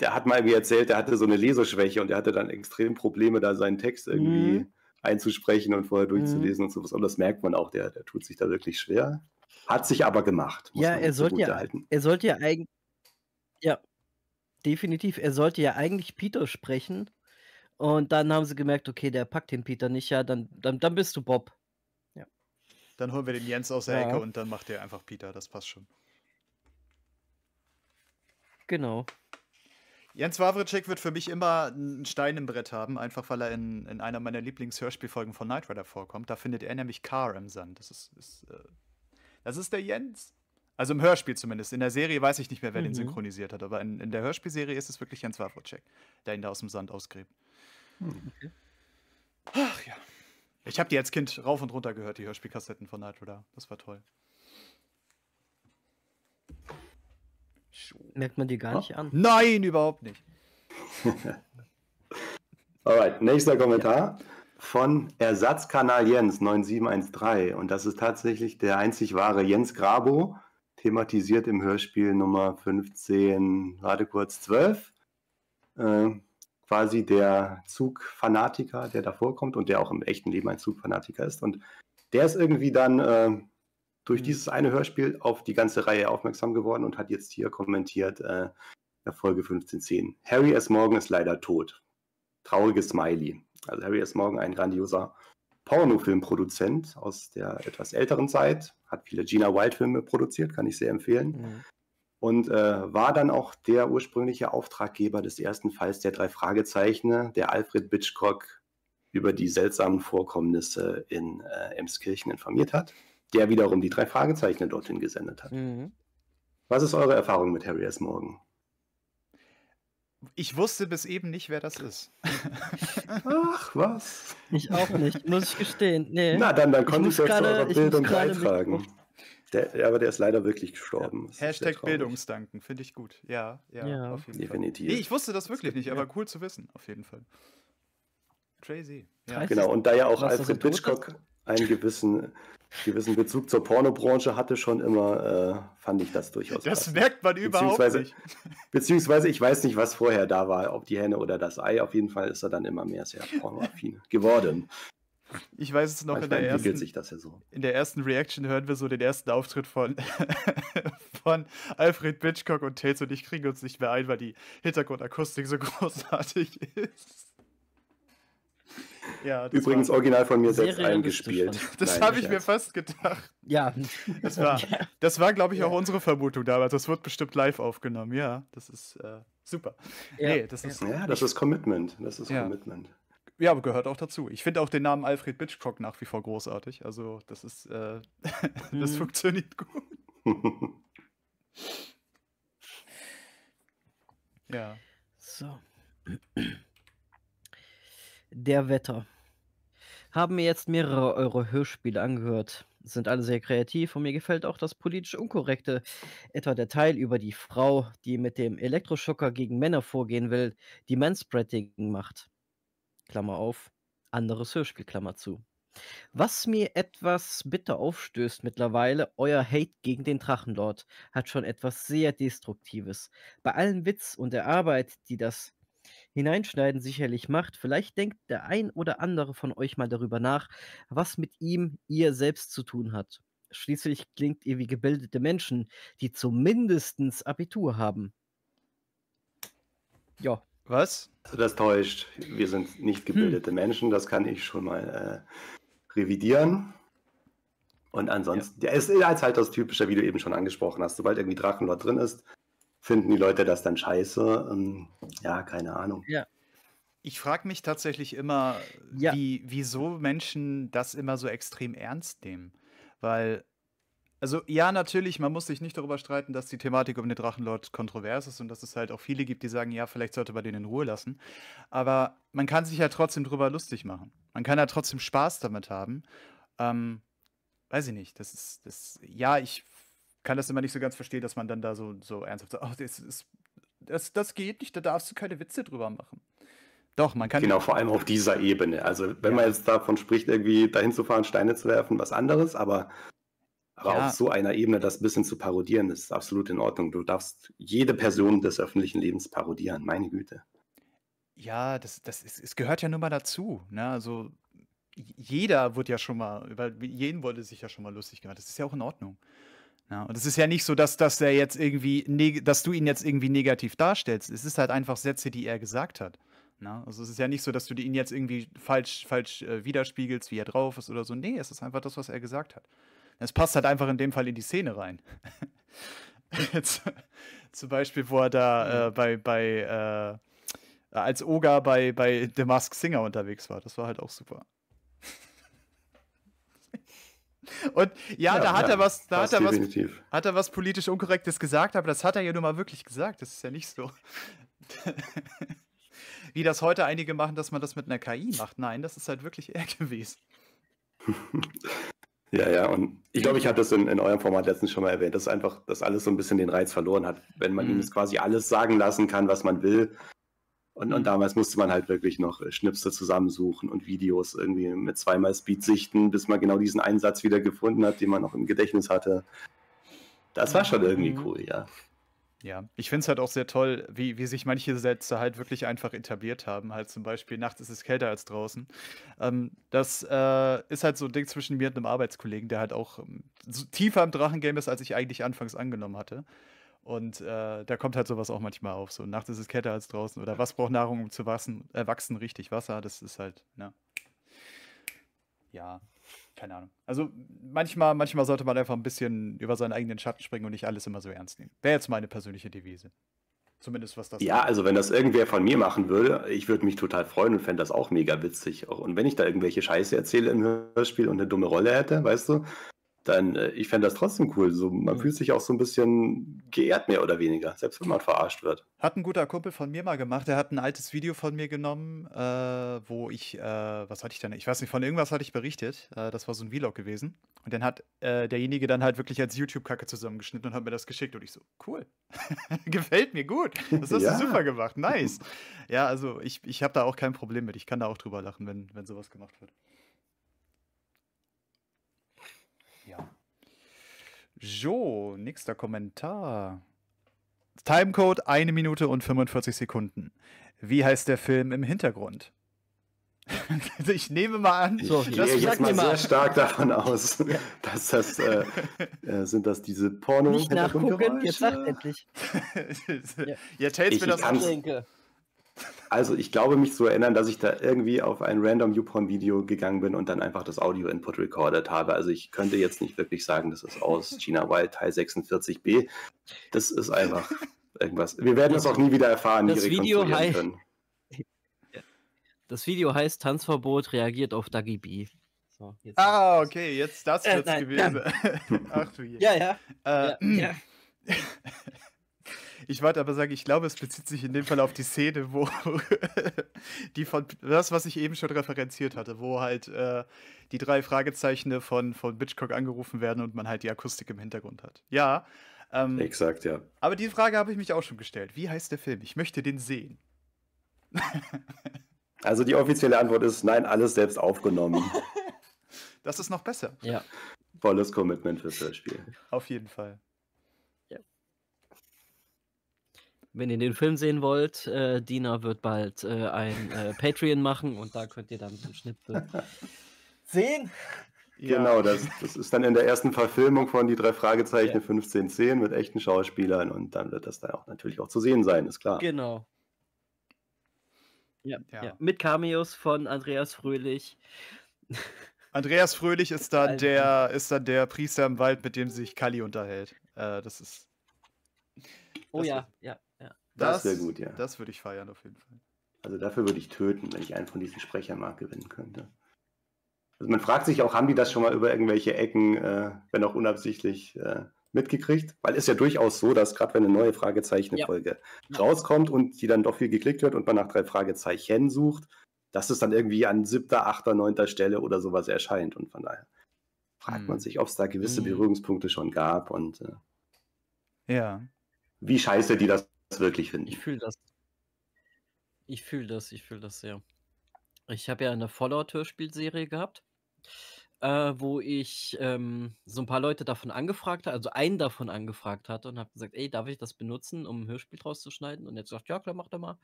Der hat mal irgendwie erzählt, der hatte so eine Leseschwäche und der hatte dann extrem Probleme, da seinen Text irgendwie mhm. einzusprechen und vorher durchzulesen mhm. und sowas. Und das merkt man auch, der, der tut sich da wirklich schwer. Hat sich aber gemacht. ja, er sollte ja, er sollte ja eigentlich. Ja, definitiv. Er sollte ja eigentlich Peter sprechen. Und dann haben sie gemerkt, okay, der packt den Peter nicht, ja, dann, dann, dann bist du Bob. Ja. Dann holen wir den Jens aus der ja. Ecke und dann macht er einfach Peter, das passt schon. Genau. Jens Wawritschek wird für mich immer einen Stein im Brett haben, einfach weil er in, in einer meiner Lieblingshörspielfolgen von Knight Rider vorkommt. Da findet er nämlich Car im Sand. Das ist, ist äh, das ist der Jens. Also im Hörspiel zumindest. In der Serie weiß ich nicht mehr, wer mhm. den synchronisiert hat, aber in, in der Hörspielserie ist es wirklich Jens Wawrocek, der ihn da aus dem Sand ausgräbt. Mhm. Ach ja. Ich habe die als Kind rauf und runter gehört, die Hörspielkassetten von Nitro da. Das war toll. Merkt man die gar oh. nicht an? Nein, überhaupt nicht. <laughs> Alright, nächster Kommentar von Ersatzkanal Jens 9713. Und das ist tatsächlich der einzig wahre Jens Grabo, thematisiert im Hörspiel Nummer 15, gerade kurz 12. Äh, quasi der Zugfanatiker, der davor kommt und der auch im echten Leben ein Zugfanatiker ist. Und der ist irgendwie dann äh, durch hm. dieses eine Hörspiel auf die ganze Reihe aufmerksam geworden und hat jetzt hier kommentiert, äh, Folge 1510. Harry S. Morgan ist leider tot. Trauriges Smiley. Also Harry S. Morgan, ein grandioser Pornofilmproduzent aus der etwas älteren Zeit, hat viele Gina Wild-Filme produziert, kann ich sehr empfehlen. Mhm. Und äh, war dann auch der ursprüngliche Auftraggeber des ersten Falls der drei Fragezeichen, der Alfred Bitchcock über die seltsamen Vorkommnisse in äh, Emskirchen informiert hat, der wiederum die drei Fragezeichen dorthin gesendet hat. Mhm. Was ist eure Erfahrung mit Harry S. Morgan? Ich wusste bis eben nicht, wer das ist. Ach, was? Ich auch nicht, muss ich gestehen. Nee. Na, dann, dann ich du ja zu eurer Bildung beitragen. Der, aber der ist leider wirklich gestorben. Ja. Hashtag Bildungsdanken, finde ich gut. Ja, ja, ja. auf jeden Definitiv. Fall. Nee, ich wusste das wirklich nicht, aber cool zu wissen, auf jeden Fall. Crazy. Ja. Genau, und da ja auch Alfred Hitchcock einen gewissen gewissen Bezug zur Pornobranche hatte, schon immer, äh, fand ich das durchaus. Das passend. merkt man überhaupt nicht. <laughs> Beziehungsweise, ich weiß nicht, was vorher da war, ob die Henne oder das Ei. Auf jeden Fall ist er dann immer mehr sehr pornoaffin <laughs> geworden. Ich weiß es noch Manchmal in der ersten. Sich das ja so. In der ersten Reaction hören wir so den ersten Auftritt von, <laughs> von Alfred Bitchcock und Tails und ich kriegen uns nicht mehr ein, weil die Hintergrundakustik so großartig ist. Ja, Übrigens original von mir selbst eingespielt. Das habe ich mir fast gedacht. Ja. Das war, das war glaube ich, ja. auch unsere Vermutung damals. Das wird bestimmt live aufgenommen. Ja, das ist äh, super. Ja. Nee, das ist, ja, das ist Commitment. Das ist ja. Commitment. Ja, aber gehört auch dazu. Ich finde auch den Namen Alfred Hitchcock nach wie vor großartig. Also, das ist, äh, <laughs> das mhm. funktioniert gut. <laughs> ja. So der Wetter. Haben mir jetzt mehrere eure Hörspiele angehört. Sind alle sehr kreativ und mir gefällt auch das politisch Unkorrekte. Etwa der Teil über die Frau, die mit dem Elektroschocker gegen Männer vorgehen will, die Manspreading macht. Klammer auf, anderes Hörspiel, Klammer zu. Was mir etwas bitter aufstößt mittlerweile, euer Hate gegen den Drachenlord hat schon etwas sehr Destruktives. Bei allem Witz und der Arbeit, die das Hineinschneiden sicherlich macht. Vielleicht denkt der ein oder andere von euch mal darüber nach, was mit ihm ihr selbst zu tun hat. Schließlich klingt ihr wie gebildete Menschen, die zumindest Abitur haben. Ja. Was? Also das täuscht. Wir sind nicht hm. gebildete hm. Menschen, das kann ich schon mal äh, revidieren. Und ansonsten, ja. ja, es ist äh, halt das Typische, wie du eben schon angesprochen hast. Sobald irgendwie Drachenlord drin ist, finden die Leute das dann scheiße? Ähm, ja, keine Ahnung. Ja. Ich frage mich tatsächlich immer, ja. wie, wieso Menschen das immer so extrem ernst nehmen. Weil, also ja, natürlich, man muss sich nicht darüber streiten, dass die Thematik um den Drachenlord kontrovers ist und dass es halt auch viele gibt, die sagen, ja, vielleicht sollte man den in Ruhe lassen. Aber man kann sich ja trotzdem drüber lustig machen. Man kann ja trotzdem Spaß damit haben. Ähm, weiß ich nicht, das ist, das, ja, ich kann das immer nicht so ganz verstehen, dass man dann da so, so ernsthaft sagt, oh, das, ist, das, das geht nicht, da darfst du keine Witze drüber machen. Doch, man kann. Genau, vor allem auf dieser Ebene. Also, wenn ja. man jetzt davon spricht, irgendwie dahin zu fahren, Steine zu werfen, was anderes, aber, aber ja. auf so einer Ebene das ein bisschen zu parodieren, ist absolut in Ordnung. Du darfst jede Person des öffentlichen Lebens parodieren, meine Güte. Ja, das, das ist, es gehört ja nun mal dazu. Ne? Also, jeder wird ja schon mal, über jeden wurde sich ja schon mal lustig gemacht. Das ist ja auch in Ordnung. Ja, und es ist ja nicht so, dass, dass er jetzt irgendwie, dass du ihn jetzt irgendwie negativ darstellst. Es ist halt einfach Sätze, die er gesagt hat. Na, also es ist ja nicht so, dass du ihn jetzt irgendwie falsch, falsch äh, widerspiegelst, wie er drauf ist oder so. Nee, es ist einfach das, was er gesagt hat. Es passt halt einfach in dem Fall in die Szene rein. <laughs> Zum Beispiel, wo er da äh, bei, bei äh, als Oga bei, bei The Mask Singer unterwegs war. Das war halt auch super. Und ja, ja da hat ja, er was, da hat er was, hat er was politisch Unkorrektes gesagt, aber das hat er ja nun mal wirklich gesagt. Das ist ja nicht so. <laughs> Wie das heute einige machen, dass man das mit einer KI macht. Nein, das ist halt wirklich er gewesen. <laughs> Ja, ja, und ich glaube, ich habe das in, in, eurem Format letztens schon mal erwähnt, dass einfach das alles so ein bisschen den Reiz verloren hat. Wenn man mhm. ihm quasi alles sagen lassen kann, was man will, und, und mhm. damals musste man halt wirklich noch äh, Schnipsel zusammensuchen und Videos irgendwie mit zweimal Speed sichten, bis man genau diesen Einsatz wieder gefunden hat, den man noch im Gedächtnis hatte. Das war schon irgendwie mhm. cool, ja. Ja, ich finde es halt auch sehr toll, wie, wie sich manche Sätze halt wirklich einfach etabliert haben. Halt zum Beispiel, nachts ist es kälter als draußen. Ähm, das äh, ist halt so ein Ding zwischen mir und einem Arbeitskollegen, der halt auch ähm, so tiefer im Drachengame ist, als ich eigentlich anfangs angenommen hatte. Und äh, da kommt halt sowas auch manchmal auf. So nachts ist es kälter als draußen. Oder was braucht Nahrung, um zu wachsen, äh, wachsen richtig Wasser? Das ist halt, ne? Ja, keine Ahnung. Also manchmal, manchmal sollte man einfach ein bisschen über seinen eigenen Schatten springen und nicht alles immer so ernst nehmen. Wäre jetzt meine persönliche Devise. Zumindest was das. Ja, macht. also wenn das irgendwer von mir machen würde, ich würde mich total freuen und fände das auch mega witzig. Und wenn ich da irgendwelche Scheiße erzähle im Hörspiel und eine dumme Rolle hätte, weißt du, dann äh, ich fände das trotzdem cool. So, man mhm. fühlt sich auch so ein bisschen geehrt, mehr oder weniger, selbst wenn man verarscht wird. Hat ein guter Kumpel von mir mal gemacht, der hat ein altes Video von mir genommen, äh, wo ich, äh, was hatte ich denn? Ich weiß nicht, von irgendwas hatte ich berichtet. Äh, das war so ein Vlog gewesen. Und dann hat äh, derjenige dann halt wirklich als YouTube-Kacke zusammengeschnitten und hat mir das geschickt. Und ich so, cool. <laughs> Gefällt mir gut. Das hast ja. du super gemacht. Nice. ja, also ich, ich habe da auch kein Problem mit. Ich kann da auch drüber lachen, wenn, wenn sowas gemacht wird. Jo, nächster Kommentar. Timecode 1 Minute und 45 Sekunden. Wie heißt der Film im Hintergrund? <laughs> ich nehme mal an, so, ich gehe jetzt mal, mal sehr stark davon aus, <laughs> ja. dass das äh, äh, sind das diese Pornos. Nicht nachgucken, jetzt sagt endlich. <laughs> ja. Ihr ja, mir das ich, ich also ich glaube mich zu erinnern, dass ich da irgendwie auf ein random YouPorn-Video gegangen bin und dann einfach das Audio-Input recorded habe. Also ich könnte jetzt nicht wirklich sagen, das ist aus China Wild Teil 46b. Das ist einfach irgendwas. Wir werden das auch nie wieder erfahren, das Video heißt, können. <laughs> Das Video heißt Tanzverbot reagiert auf Dagi B. So, ah, okay, jetzt das äh, wird's äh, nein, gewesen. <laughs> Ach du je. Ja, ja. Äh, ja, ja. <clears throat> <laughs> Ich wollte aber sagen, ich glaube, es bezieht sich in dem Fall auf die Szene, wo <laughs> die von das, was ich eben schon referenziert hatte, wo halt äh, die drei Fragezeichen von, von Bitchcock angerufen werden und man halt die Akustik im Hintergrund hat. Ja. Ähm, Exakt, ja. Aber die Frage habe ich mich auch schon gestellt. Wie heißt der Film? Ich möchte den sehen. <laughs> also die offizielle Antwort ist nein, alles selbst aufgenommen. <laughs> Das ist noch besser. Ja. Volles Commitment fürs Hörspiel. Auf jeden Fall. wenn ihr den Film sehen wollt, äh, Dina wird bald äh, ein äh, Patreon machen und da könnt ihr dann zum Schnipsel <laughs> sehen. Genau, das, das, ist dann in der ersten Verfilmung von die drei Fragezeichen ja. 1510 mit echten Schauspielern und dann wird das dann auch natürlich auch zu sehen sein, ist klar. Genau. Ja, ja. ja. mit Cameos von Andreas Fröhlich. <laughs> Andreas Fröhlich ist dann, der, ist dann der Priester im Wald, mit dem sich Kali unterhält. Äh, das ist. Oh das oh ja, ist, ja. Das, das wäre gut, ja. Das würde ich feiern auf jeden Fall. Also dafür würde ich töten, wenn ich einen von diesen Sprechern mal gewinnen könnte. Also man fragt sich auch, haben die das schon mal über irgendwelche Ecken, äh, wenn auch unabsichtlich, äh, mitgekriegt? Weil es ja durchaus so, dass gerade wenn eine neue Fragezeichen-Folge ja. rauskommt und die dann doch viel geklickt wird und man nach drei Fragezeichen sucht, dass es dann irgendwie an siebter, achter, neunter Stelle oder sowas erscheint. Und von daher fragt man hm. sich, ob es da gewisse hm. Berührungspunkte schon gab und äh, ja. wie scheiße die das es wirklich finden. Ich fühle das. Ich fühle das, ich fühle das sehr. Ich habe ja eine Fallout-Hörspielserie gehabt, äh, wo ich ähm, so ein paar Leute davon angefragt habe, also einen davon angefragt hatte und habe gesagt, ey, darf ich das benutzen, um ein Hörspiel draus zu schneiden? Und jetzt sagt, ja klar, mach doch mal.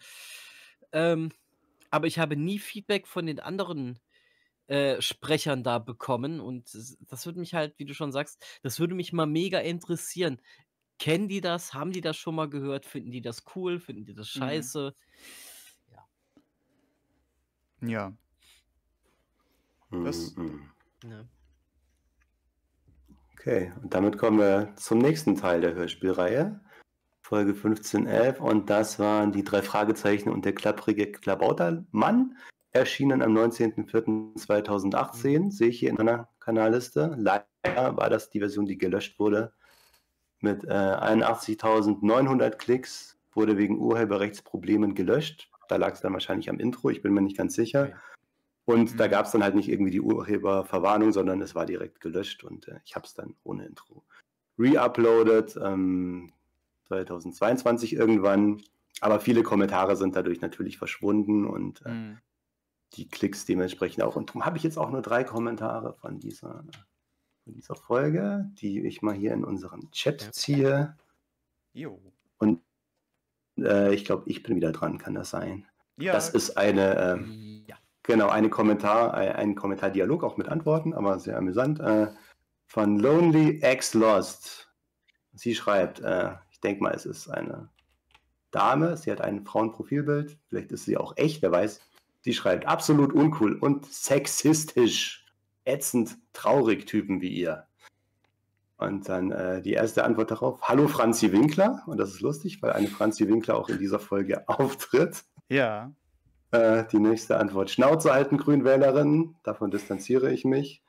Ähm, aber ich habe nie Feedback von den anderen äh, Sprechern da bekommen und das würde mich halt, wie du schon sagst, das würde mich mal mega interessieren. Kennen die das? Haben die das schon mal gehört? Finden die das cool? Finden die das mhm. scheiße? Mhm. Ja. Ja. Das. Ja. Mhm. Ne. Okay, und damit kommen wir zum nächsten Teil der Hörspielreihe. Folge 1511 und das waren die drei Fragezeichen und der klapprige Klabautermann, erschienen am 19.04.2018, mhm. sehe ich hier in meiner Kanalliste. Leider war das die Version, die gelöscht wurde, mit äh, 81.900 Klicks, wurde wegen Urheberrechtsproblemen gelöscht. Da lag es dann wahrscheinlich am Intro, ich bin mir nicht ganz sicher. Und mhm. da gab es dann halt nicht irgendwie die Urheberverwarnung, sondern es war direkt gelöscht und äh, ich habe es dann ohne Intro reuploadet, ähm, 2022 irgendwann. Aber viele Kommentare sind dadurch natürlich verschwunden und äh, mhm. die Klicks dementsprechend auch. Und darum habe ich jetzt auch nur drei Kommentare von dieser von dieser Folge, die ich mal hier in unseren Chat ziehe. Jo. Und äh, ich glaube, ich bin wieder dran, kann das sein? Ja. Das ist eine, äh, ja. genau, eine Kommentar, äh, ein Kommentardialog auch mit Antworten, aber sehr amüsant. Äh, von Lonely Ex Lost. Sie schreibt, äh, ich denke mal, es ist eine Dame, sie hat ein Frauenprofilbild, vielleicht ist sie auch echt, wer weiß. Sie schreibt absolut uncool und sexistisch ätzend traurig Typen wie ihr. Und dann äh, die erste Antwort darauf, hallo Franzi Winkler. Und das ist lustig, weil eine Franzi Winkler auch in dieser Folge <laughs> auftritt. Ja. Äh, die nächste Antwort, Schnauze halten, Grünwählerin. Davon distanziere ich mich.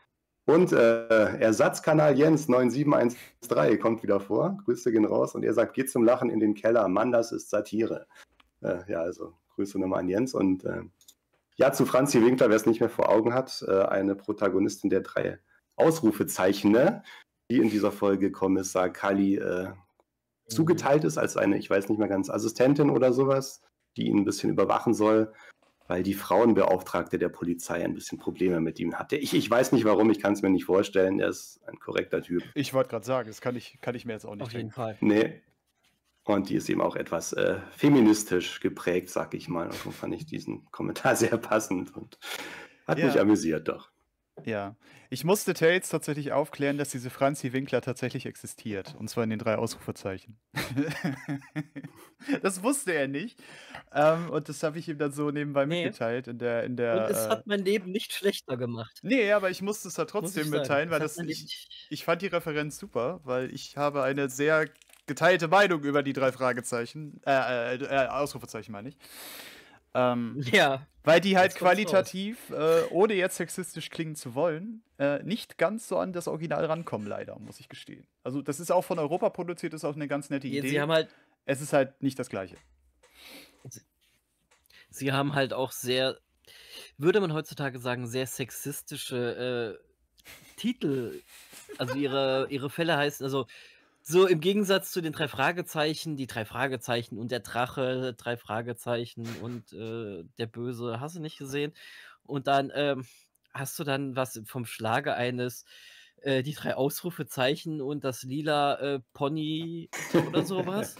Und äh, Ersatzkanal Jens 9713 kommt wieder vor. Grüße gehen raus. Und er sagt, geht zum Lachen in den Keller. Mann, das ist Satire. Äh, ja, also Grüße nochmal an Jens. Und äh, ja, zu Franzi Winkler, wer es nicht mehr vor Augen hat, äh, eine Protagonistin der drei Ausrufezeichner, die in dieser Folge Kommissar Kali äh, mhm. zugeteilt ist als eine, ich weiß nicht mehr ganz, Assistentin oder sowas, die ihn ein bisschen überwachen soll, weil die Frauenbeauftragte der Polizei ein bisschen Probleme mit ihm hatte. Ich, ich weiß nicht warum, ich kann es mir nicht vorstellen. Er ist ein korrekter Typ. Ich wollte gerade sagen, das kann ich, kann ich mir jetzt auch nicht. Auf jeden denken. Fall. Nee. Und die ist eben auch etwas äh, feministisch geprägt, sag ich mal. Und so fand ich diesen Kommentar <laughs> sehr passend und hat ja. mich amüsiert doch. Ja, ich musste Tails tatsächlich aufklären, dass diese Franzi Winkler tatsächlich existiert. Und zwar in den drei Ausrufezeichen. <laughs> das wusste er nicht. Ähm, und das habe ich ihm dann so nebenbei nee. mitgeteilt. In der, in der, und es äh... hat mein Leben nicht schlechter gemacht. Nee, aber ich musste es da trotzdem mitteilen, weil das, das ich, ich fand die Referenz super, weil ich habe eine sehr geteilte Meinung über die drei Fragezeichen, äh, äh, äh Ausrufezeichen meine ich. Ähm, ja. Weil die halt qualitativ, äh, ohne jetzt sexistisch klingen zu wollen, äh, nicht ganz so an das Original rankommen, leider, muss ich gestehen. Also, das ist auch von Europa produziert, ist auch eine ganz nette Idee. Sie haben halt es ist halt nicht das Gleiche. Sie haben halt auch sehr, würde man heutzutage sagen, sehr sexistische äh, Titel. Also, ihre, ihre Fälle heißen, also so im Gegensatz zu den drei Fragezeichen, die drei Fragezeichen und der Drache, drei Fragezeichen und äh, der Böse, hast du nicht gesehen. Und dann ähm, hast du dann was vom Schlage eines äh, die drei Ausrufezeichen und das lila äh, Pony oder <laughs> sowas.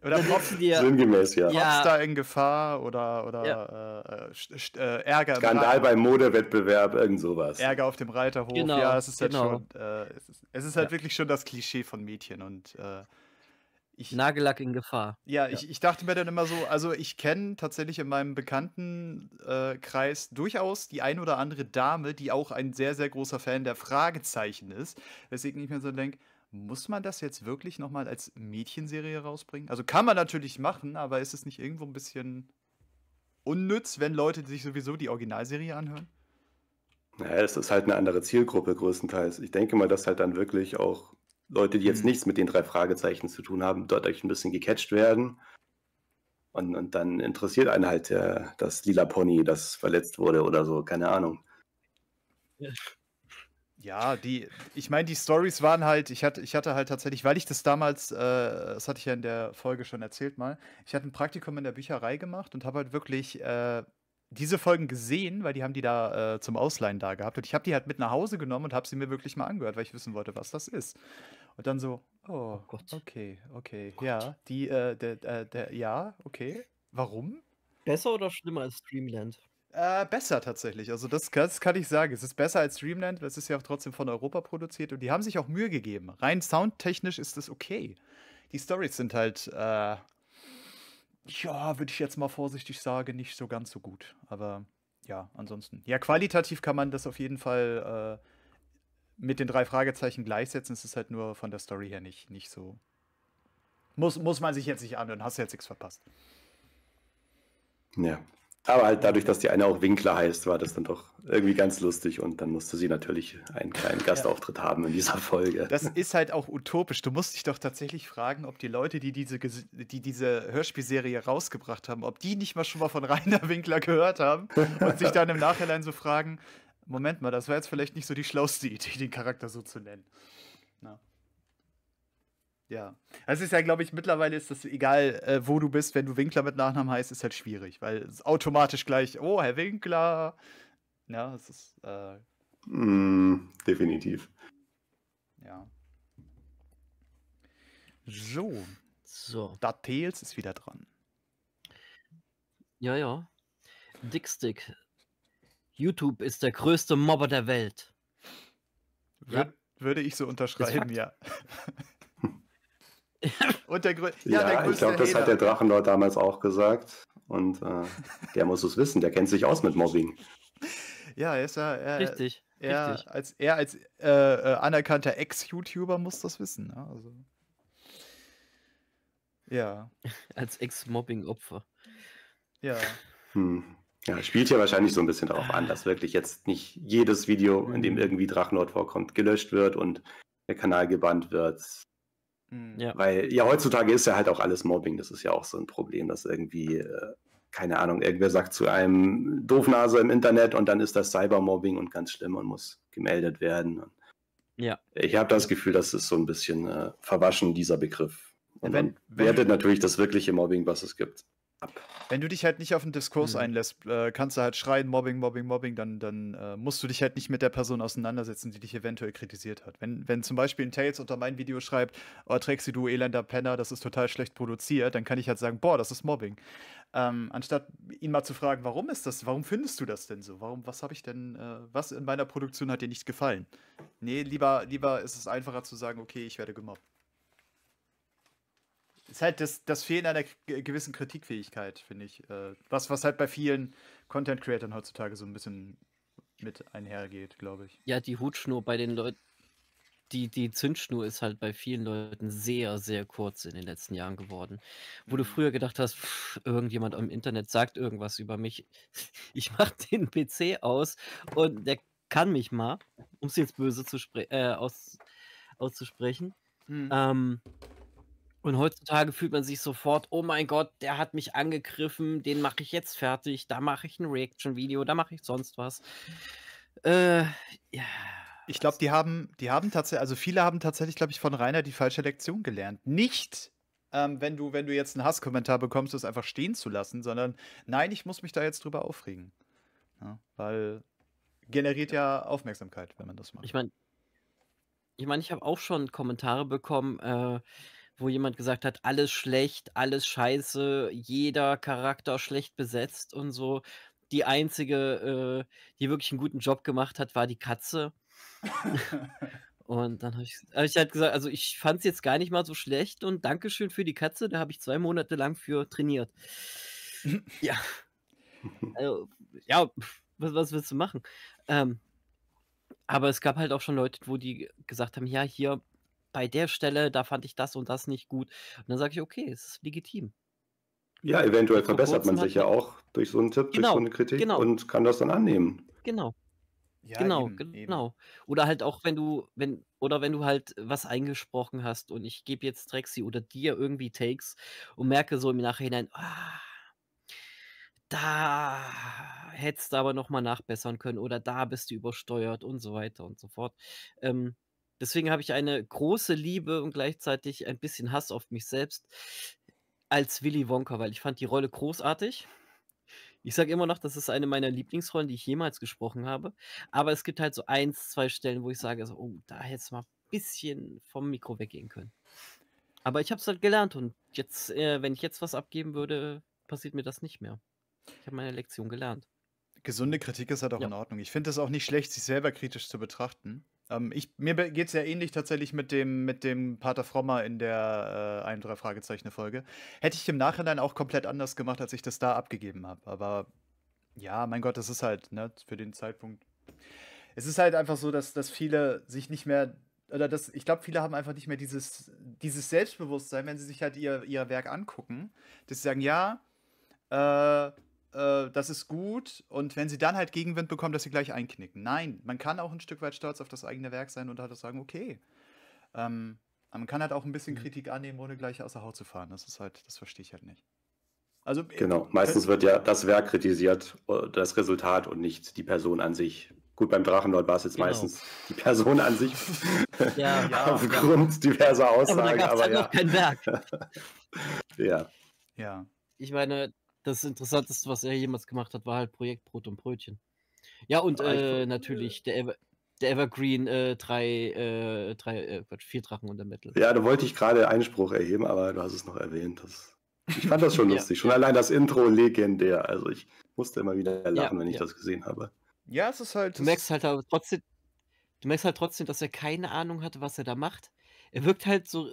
Oder Mobs, sinngemäß, ja. Mobster in Gefahr oder, oder ja. äh, äh, Ärger. Skandal beim Modewettbewerb, irgend sowas. Ärger auf dem Reiterhof, genau, ja, es ist halt genau. schon. Äh, es, ist, es ist halt ja. wirklich schon das Klischee von Mädchen und äh, ich, Nagellack in Gefahr. Ja, ja, Ich, ich dachte mir dann immer so, also ich kenne tatsächlich in meinem Bekanntenkreis äh, durchaus die ein oder andere Dame, die auch ein sehr, sehr großer Fan der Fragezeichen ist, weswegen ich mir so denke, muss man das jetzt wirklich nochmal als Mädchenserie rausbringen? Also kann man natürlich machen, aber ist es nicht irgendwo ein bisschen unnütz, wenn Leute sich sowieso die Originalserie anhören? Naja, es ist halt eine andere Zielgruppe größtenteils. Ich denke mal, dass halt dann wirklich auch Leute, die jetzt mhm. nichts mit den drei Fragezeichen zu tun haben, dort ein bisschen gecatcht werden. Und, und dann interessiert einen halt der, äh, das lila Pony, das verletzt wurde oder so, keine Ahnung. Ja, die, ich meine, die Stories waren halt, ich hatte, ich hatte halt tatsächlich, weil ich das damals, äh, das hatte ich ja in der Folge schon erzählt mal, ich hatte ein Praktikum in der Bücherei gemacht und habe halt wirklich äh, diese Folgen gesehen, weil die haben die da äh, zum Ausleihen da gehabt und ich habe die halt mit nach Hause genommen und habe sie mir wirklich mal angehört, weil ich wissen wollte, was das ist. Und dann so, oh, oh Gott. okay, okay, oh Gott. ja, die, äh, der, äh, der, ja, okay, warum? Besser oder schlimmer als Dreamland? Äh, besser tatsächlich. Also das, das, kann ich sagen. Es ist besser als Dreamland, weil es ist ja auch trotzdem von Europa produziert und die haben sich auch Mühe gegeben. Rein soundtechnisch ist das okay. Die Stories sind halt, äh, ja, würde ich jetzt mal vorsichtig sagen, nicht so ganz so gut. Aber ja, ansonsten. Ja, qualitativ kann man das auf jeden Fall äh, mit den drei Fragezeichen gleichsetzen. Es ist halt nur von der Story her nicht, nicht so. Muss, muss man sich jetzt nicht anhören, hast du jetzt nichts verpasst. Ja, aber halt dadurch, dass die eine auch Winkler heißt, war das dann doch irgendwie ganz lustig und dann musste sie natürlich einen kleinen Gastauftritt ja. haben in dieser Folge. Das ist halt auch utopisch. Du musst dich doch tatsächlich fragen, ob die Leute, die diese, die diese Hörspielserie rausgebracht haben, ob die nicht mal schon mal von Rainer Winkler gehört haben und sich dann im Nachhinein so fragen, Moment mal, das war jetzt vielleicht nicht so die schlauste Idee, den Charakter so zu nennen. Ja. Also es ist ja, glaube ich, mittlerweile ist das egal, äh, wo du bist, wenn du Winkler mit Nachnamen heißt, ist halt schwierig, weil es automatisch gleich, oh, Herr Winkler. Ja, es ist. Äh, mm, definitiv. Ja. So. So. Da Tails ist wieder dran. Ja, ja. Dickstick. YouTube ist der größte Mobber der Welt. Wür ja. Würde ich so unterschreiben, ja. <laughs> <laughs> Und der, ja, ja der ich glaube, das hat der Drachenlord damals auch gesagt. Und äh, der muss es wissen, der kennt sich aus mit Mobbing. Ja, er ist ja. Er, richtig. Er, richtig. Als, er als äh, äh anerkannter Ex-YouTuber muss das wissen. Ne? Also. Ja. <laughs> Als Ex-Mobbing-Opfer. Ja. Hm. Ja, spielt ja wahrscheinlich so ein bisschen darauf an, dass wirklich jetzt nicht jedes Video, in dem irgendwie Drachenlord vorkommt, gelöscht wird und der Kanal gebannt wird. Mhm. Ja. Weil ja, heutzutage ist ja halt auch alles Mobbing. Das ist ja auch so ein Problem, dass irgendwie, äh, keine Ahnung, irgendwer sagt zu einem Doofnase im Internet und dann ist das Cybermobbing und ganz schlimm und muss gemeldet werden. Und ja. Ich habe das Gefühl, das ist so ein bisschen äh, verwaschen, dieser Begriff. Und wenn, man wertet natürlich das wirkliche Mobbing, was es gibt ab. Wenn du dich halt nicht auf den Diskurs mhm. einlässt, äh, kannst du halt schreien, Mobbing, Mobbing, Mobbing, dann, dann äh, musst du dich halt nicht mit der Person auseinandersetzen, die dich eventuell kritisiert hat. Wenn, wenn zum Beispiel ein Tails unter mein Video schreibt, oh Trexi, du elender Penner, das ist total schlecht produziert, dann kann ich halt sagen, boah, das ist Mobbing. Ähm, anstatt ihn mal zu fragen, warum ist das, warum findest du das denn so? Warum, was habe ich denn, äh, was in meiner Produktion hat dir nicht gefallen? Nee, lieber, lieber ist es einfacher zu sagen, okay, ich werde gemobbt. Ist halt das, das Fehlen einer gewissen Kritikfähigkeit, finde ich. Äh, was, was halt bei vielen Content-Creatern heutzutage so ein bisschen mit einhergeht, glaube ich. Ja, die Hutschnur bei den Leuten, die, die Zündschnur ist halt bei vielen Leuten sehr, sehr kurz in den letzten Jahren geworden. Wo du mhm. früher gedacht hast, pff, irgendjemand im Internet sagt irgendwas über mich. <laughs> Ich mach den PC aus und der kann mich mal, um es jetzt böse zu äh, aus auszusprechen. Hm. Ähm, und heutzutage fühlt man sich sofort, oh mein Gott, der hat mich angegriffen, den mache ich jetzt fertig, da mache ich ein Reaction-Video, da mache ich sonst was. Äh, ja. Ich glaube, die haben, die haben tatsächlich, also viele haben tatsächlich, glaube ich, von Rainer die falsche Lektion gelernt. Nicht, ähm, wenn du, wenn du jetzt einen Hasskommentar bekommst, das einfach stehen zu lassen, sondern nein, ich muss mich da jetzt drüber aufregen. Ja, weil generiert ja Aufmerksamkeit, wenn man das macht. Ich meine, ich meine, ich habe auch schon Kommentare bekommen, äh, wo jemand gesagt hat, alles schlecht, alles scheiße, jeder Charakter schlecht besetzt und so. Die einzige, äh, die wirklich einen guten Job gemacht hat, war die Katze. <laughs> und dann habe ich, hab ich halt gesagt, also ich fand es jetzt gar nicht mal so schlecht und Dankeschön für die Katze, da habe ich zwei Monate lang für trainiert. ja. <laughs> Also, ja, was, was willst du machen? Ähm, aber es gab halt auch schon Leute, wo die gesagt haben, ja, hier bei der Stelle, da fand ich das und das nicht gut. Und dann sage ich, okay, es ist legitim. Ja, eventuell verbessert man halt sich ja auch durch so einen Tipp, genau, durch so genau, eine Kritik genau. und kann das dann annehmen. Genau. Ja, genau, eben, genau. Eben. Oder halt auch, wenn du, wenn, oder wenn du halt was eingesprochen hast und ich gebe jetzt Trexi oder dir irgendwie Takes und merke so im Nachhinein, ah, da hättest du aber nochmal nachbessern können oder da bist du übersteuert und so weiter und so fort. Ähm, Deswegen habe ich eine große Liebe und gleichzeitig ein bisschen Hass auf mich selbst als Willy Wonka, weil ich fand die Rolle großartig. Ich sage immer noch, das ist eine meiner Lieblingsrollen, die ich jemals gesprochen habe. Aber es gibt halt so ein, zwei Stellen, wo ich sage, so, oh, da hätte es mal ein bisschen vom Mikro weggehen können. Aber ich habe es halt gelernt und jetzt, äh, wenn ich jetzt was abgeben würde, passiert mir das nicht mehr. Ich habe meine Lektion gelernt. Gesunde Kritik ist halt auch ja. in Ordnung. Ich finde es auch nicht schlecht, sich selber kritisch zu betrachten. Ähm, ich, mir geht es ja ähnlich tatsächlich mit dem, mit dem Pater Frommer in der äh, ein, drei Fragezeichen-Folge. Hätte ich im Nachhinein auch komplett anders gemacht, als ich das da abgegeben habe. Aber ja, mein Gott, das ist halt, ne, für den Zeitpunkt. Es ist halt einfach so, dass, dass viele sich nicht mehr oder das, ich glaube, viele haben einfach nicht mehr dieses, dieses Selbstbewusstsein, wenn sie sich halt ihr, ihr Werk angucken, dass sie sagen, ja, äh, äh, das ist gut und wenn sie dann halt Gegenwind bekommen, dass sie gleich einknicken. Nein, man kann auch ein Stück weit stolz auf das eigene Werk sein und halt auch sagen, okay. Ähm, man kann halt auch ein bisschen mhm. Kritik annehmen, ohne gleich außer Haut zu fahren. Das ist halt, das verstehe ich halt nicht. Also, äh, genau, meistens wird ja das Werk kritisiert, äh, das Resultat und nicht die Person an sich. Gut, beim Drachenlord war es jetzt genau. meistens die Person an sich. <laughs> ja, ja, <laughs> aufgrund ja. diverser Aussagen. Aber da gab es halt ja. noch kein Werk. <laughs> ja. Ja. Ich meine, das Interessanteste, was er jemals gemacht hat, war halt Projekt Brot und Brötchen. Ja, und ah, äh, äh, natürlich der, Ever der Evergreen äh, drei, äh, drei äh, Quatsch, vier Drachen unter Metal. Ja, da wollte ich gerade Einspruch erheben, aber du hast es noch erwähnt. Das, ich fand das <laughs> schon lustig. Ja, schon ja. allein das Intro legendär. Also ich musste immer wieder lachen, ja, wenn ich das gesehen habe. Ja, es ist halt. Du merkst halt trotzdem, du merkst halt trotzdem, dass er keine Ahnung hatte, was er da macht er wirkt halt so,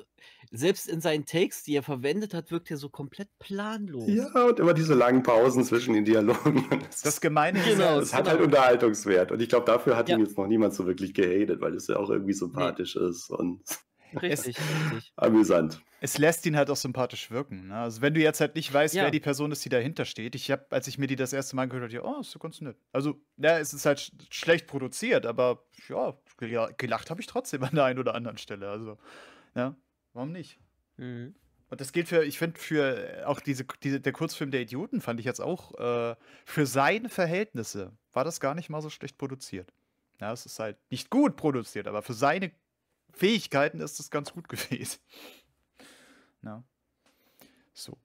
selbst in seinen Takes, die er verwendet hat, wirkt er so komplett planlos. Ja, und immer diese langen Pausen zwischen den Dialogen. <laughs> Das, das Gemeine ist, genau, es genau. hat halt Unterhaltungswert. Und ich glaube, dafür hat ja. ihn jetzt noch niemand so wirklich gehatet, weil es ja auch irgendwie sympathisch nee. ist und <laughs> richtig, richtig. amüsant. Es lässt ihn halt auch sympathisch wirken. Ne? Also wenn du jetzt halt nicht weißt, ja. wer die Person ist, die dahinter steht. Ich habe, als ich mir die das erste Mal gehört habe, oh, ist so ganz nett. Also, ja, es ist halt sch schlecht produziert, aber ja, gelacht habe ich trotzdem an der einen oder anderen Stelle. Also, ja, warum nicht? Mhm. Und das gilt für, ich finde, für äh, auch diese, diese, der Kurzfilm der Idioten fand ich jetzt auch, äh, für seine Verhältnisse war das gar nicht mal so schlecht produziert. Ja, es ist halt nicht gut produziert, aber für seine Fähigkeiten ist es ganz gut <laughs> gewesen. Na. So.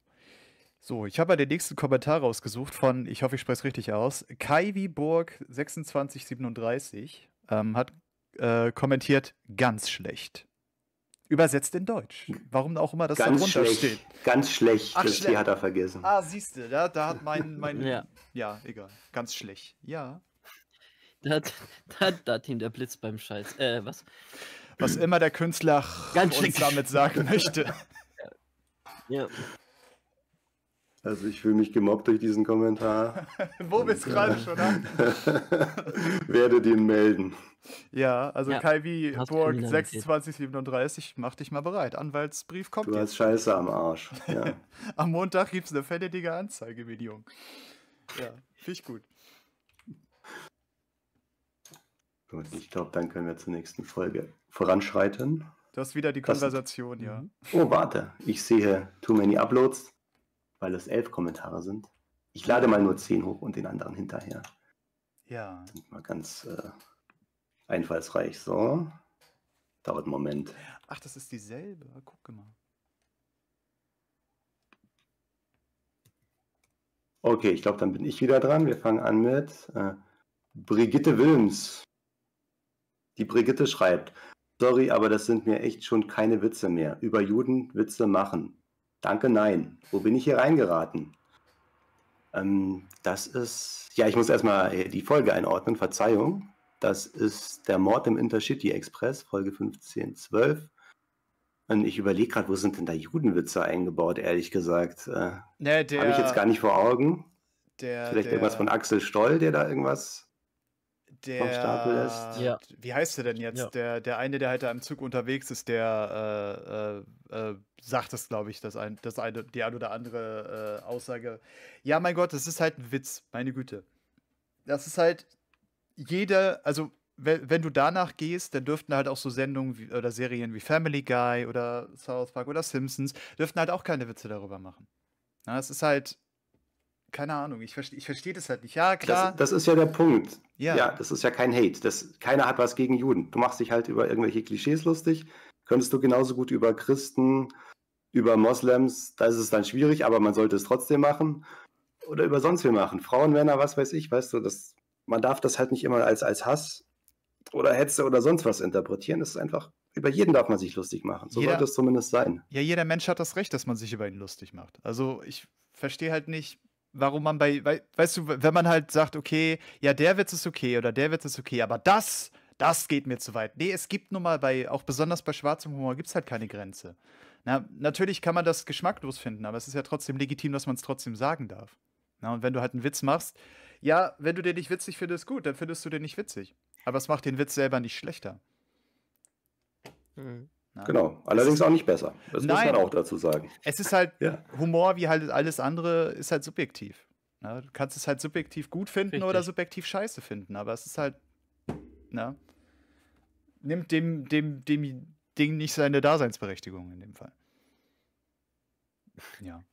So, ich habe ja den nächsten Kommentar rausgesucht von, ich hoffe, ich spreche es richtig aus, Kai Wiborg 2637 ähm, hat äh, kommentiert, ganz schlecht. Übersetzt in Deutsch. Warum auch immer das ganz da schlecht, steht. Ganz schlecht, Ach, das schle hat er vergessen. Ah, siehst du, da, da hat mein. mein ja. ja, egal. Ganz schlecht. Ja. Da, da, da hat ihm der Blitz beim Scheiß. Äh, was? Was immer der Künstler Ganz uns damit sagen möchte. Ja. Also ich fühle mich gemobbt durch diesen Kommentar. <laughs> Wo bist du gerade schon an? <laughs> werde den melden. Ja, also ja, Kaiwi Burg 2637, mach dich mal bereit. Anwaltsbrief kommt. Du jetzt. hast Scheiße am Arsch. Ja. <laughs> am Montag gibt es eine fettige Anzeige, mein Junge. Ja, finde ich gut. Gut, ich glaube, dann können wir zur nächsten Folge voranschreiten. Du hast wieder die Konversation, das... ja. Mhm. Oh, warte. Ich sehe too many uploads weil es elf Kommentare sind. Ich lade mal nur zehn hoch und den anderen hinterher. Ja. Sind mal ganz äh, einfallsreich. So. Dauert einen Moment. Ach, das ist dieselbe. Ah, guck mal. Okay, ich glaube, dann bin ich wieder dran. Wir fangen an mit äh, Brigitte Wilms. Die Brigitte schreibt: Sorry, aber das sind mir echt schon keine Witze mehr. Über Juden Witze machen. Danke, nein. Wo bin ich hier reingeraten? Ähm, das ist, ja, ich muss erstmal äh, die Folge einordnen, Verzeihung. Das ist der Mord im Intercity Express, Folge 15, 12. Und ich überlege gerade, wo sind denn da Judenwitze eingebaut, ehrlich gesagt. Äh, ne, Habe ich jetzt gar nicht vor Augen. Der, Vielleicht der, irgendwas von Axel Stoll, der da irgendwas der, vom Stapel ist. Ja. Wie heißt der denn jetzt? Ja. Der, der eine, der halt da im Zug unterwegs ist, der äh, äh, äh sagt das, glaube ich, dass ein, das eine, die ein oder andere äh, Aussage. Ja, mein Gott, das ist halt ein Witz, meine Güte. Das ist halt jeder, also wenn, wenn du danach gehst, dann dürften halt auch so Sendungen wie, oder Serien wie Family Guy oder South Park oder Simpsons, dürften halt auch keine Witze darüber machen. Na, es ist halt, keine Ahnung, ich verstehe ich versteh das halt nicht. Ja, klar. Das, das ist ja der Punkt. Ja. ja. das ist ja kein Hate. Das, keiner hat was gegen Juden. Du machst dich halt über irgendwelche Klischees lustig. Könntest du genauso gut über Christen, über Moslems, da ist es dann schwierig, aber man sollte es trotzdem machen. Oder über sonst wie machen. Frauen, Männer, was weiß ich, weißt du, das, man darf das halt nicht immer als, als Hass oder Hetze oder sonst was interpretieren. Das ist einfach, über jeden darf man sich lustig machen. So jeder, sollte es zumindest sein. Ja, jeder Mensch hat das Recht, dass man sich über ihn lustig macht. Also ich verstehe halt nicht, warum man bei, we, weißt du, wenn man halt sagt, okay, ja, der Witz ist okay oder der Witz ist okay, aber das, das geht mir zu weit. Nee, es gibt nun mal bei, auch besonders bei schwarzem Humor, gibt es halt keine Grenze. Na, natürlich kann man das geschmacklos finden, aber es ist ja trotzdem legitim, dass man es trotzdem sagen darf. Na, und wenn du halt einen Witz machst, ja, wenn du den nicht witzig findest, gut, dann findest du den nicht witzig. Aber es macht den Witz selber nicht schlechter. Mhm. Na? Genau, allerdings auch nicht besser. Das Nein. muss man auch dazu sagen. Es ist halt ja. Humor wie halt alles andere ist halt subjektiv. Na? Du kannst es halt subjektiv gut finden Richtig. oder subjektiv scheiße finden, aber es ist halt ne? nimmt dem, dem, dem Ding nicht seine Daseinsberechtigung in dem Fall. Ja.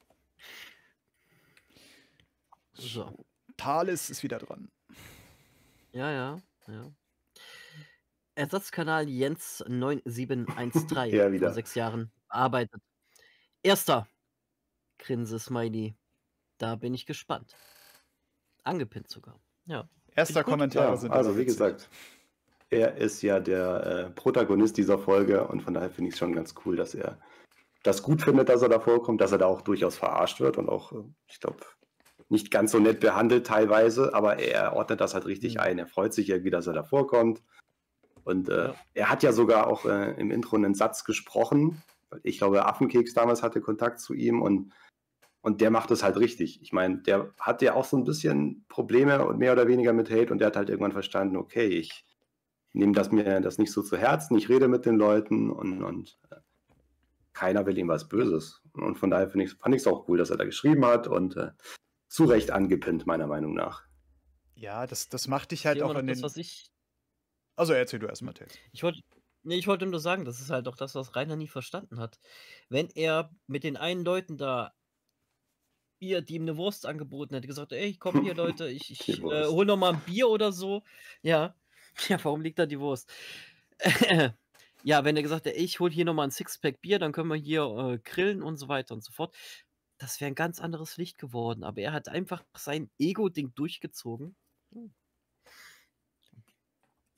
So. Thales ist wieder dran. Ja, ja, ja. Ersatzkanal Jens 9713 <laughs> ja, wieder. vor sechs Jahren arbeitet. Erster, Grinse Smiley. Da bin ich gespannt. Angepinnt sogar. Ja. Erster Kommentar ja, sind Also, wie gesagt, er ist ja der äh, Protagonist dieser Folge und von daher finde ich es schon ganz cool, dass er das gut findet, dass er da vorkommt, dass er da auch durchaus verarscht wird und auch, äh, ich glaube, nicht ganz so nett behandelt teilweise, aber er ordnet das halt richtig mhm. ein. Er freut sich irgendwie, dass er da vorkommt und äh, ja. er hat ja sogar auch äh, im Intro einen Satz gesprochen. Ich glaube, Affenkeks damals hatte Kontakt zu ihm und, und der macht es halt richtig. Ich meine, der hat ja auch so ein bisschen Probleme und mehr oder weniger mit Hate und der hat halt irgendwann verstanden, okay, ich nehme das mir das nicht so zu Herzen, ich rede mit den Leuten und, und äh, keiner will ihm was Böses. Und von daher ich, fand ich es auch cool, dass er da geschrieben hat und äh, zu Recht angepinnt, meiner Meinung nach. Ja, das, das macht dich halt auch an den. was ich also erzähl du erstmal, Tex. Ich wollte nee, ich wollte nur sagen, das ist halt auch das, was Rainer nie verstanden hat. Wenn er mit den einen Leuten da ihr, die ihm eine Wurst angeboten hätte, gesagt, ey, komm hier, <laughs> Leute, ich, ich äh, hol noch mal ein Bier oder so. Ja. Ja, warum liegt da die Wurst? <laughs> ja, wenn er gesagt hätte, ich hol hier nochmal ein Sixpack Bier, dann können wir hier äh, grillen und so weiter und so fort. Das wäre ein ganz anderes Licht geworden. Aber er hat einfach sein Ego-Ding durchgezogen.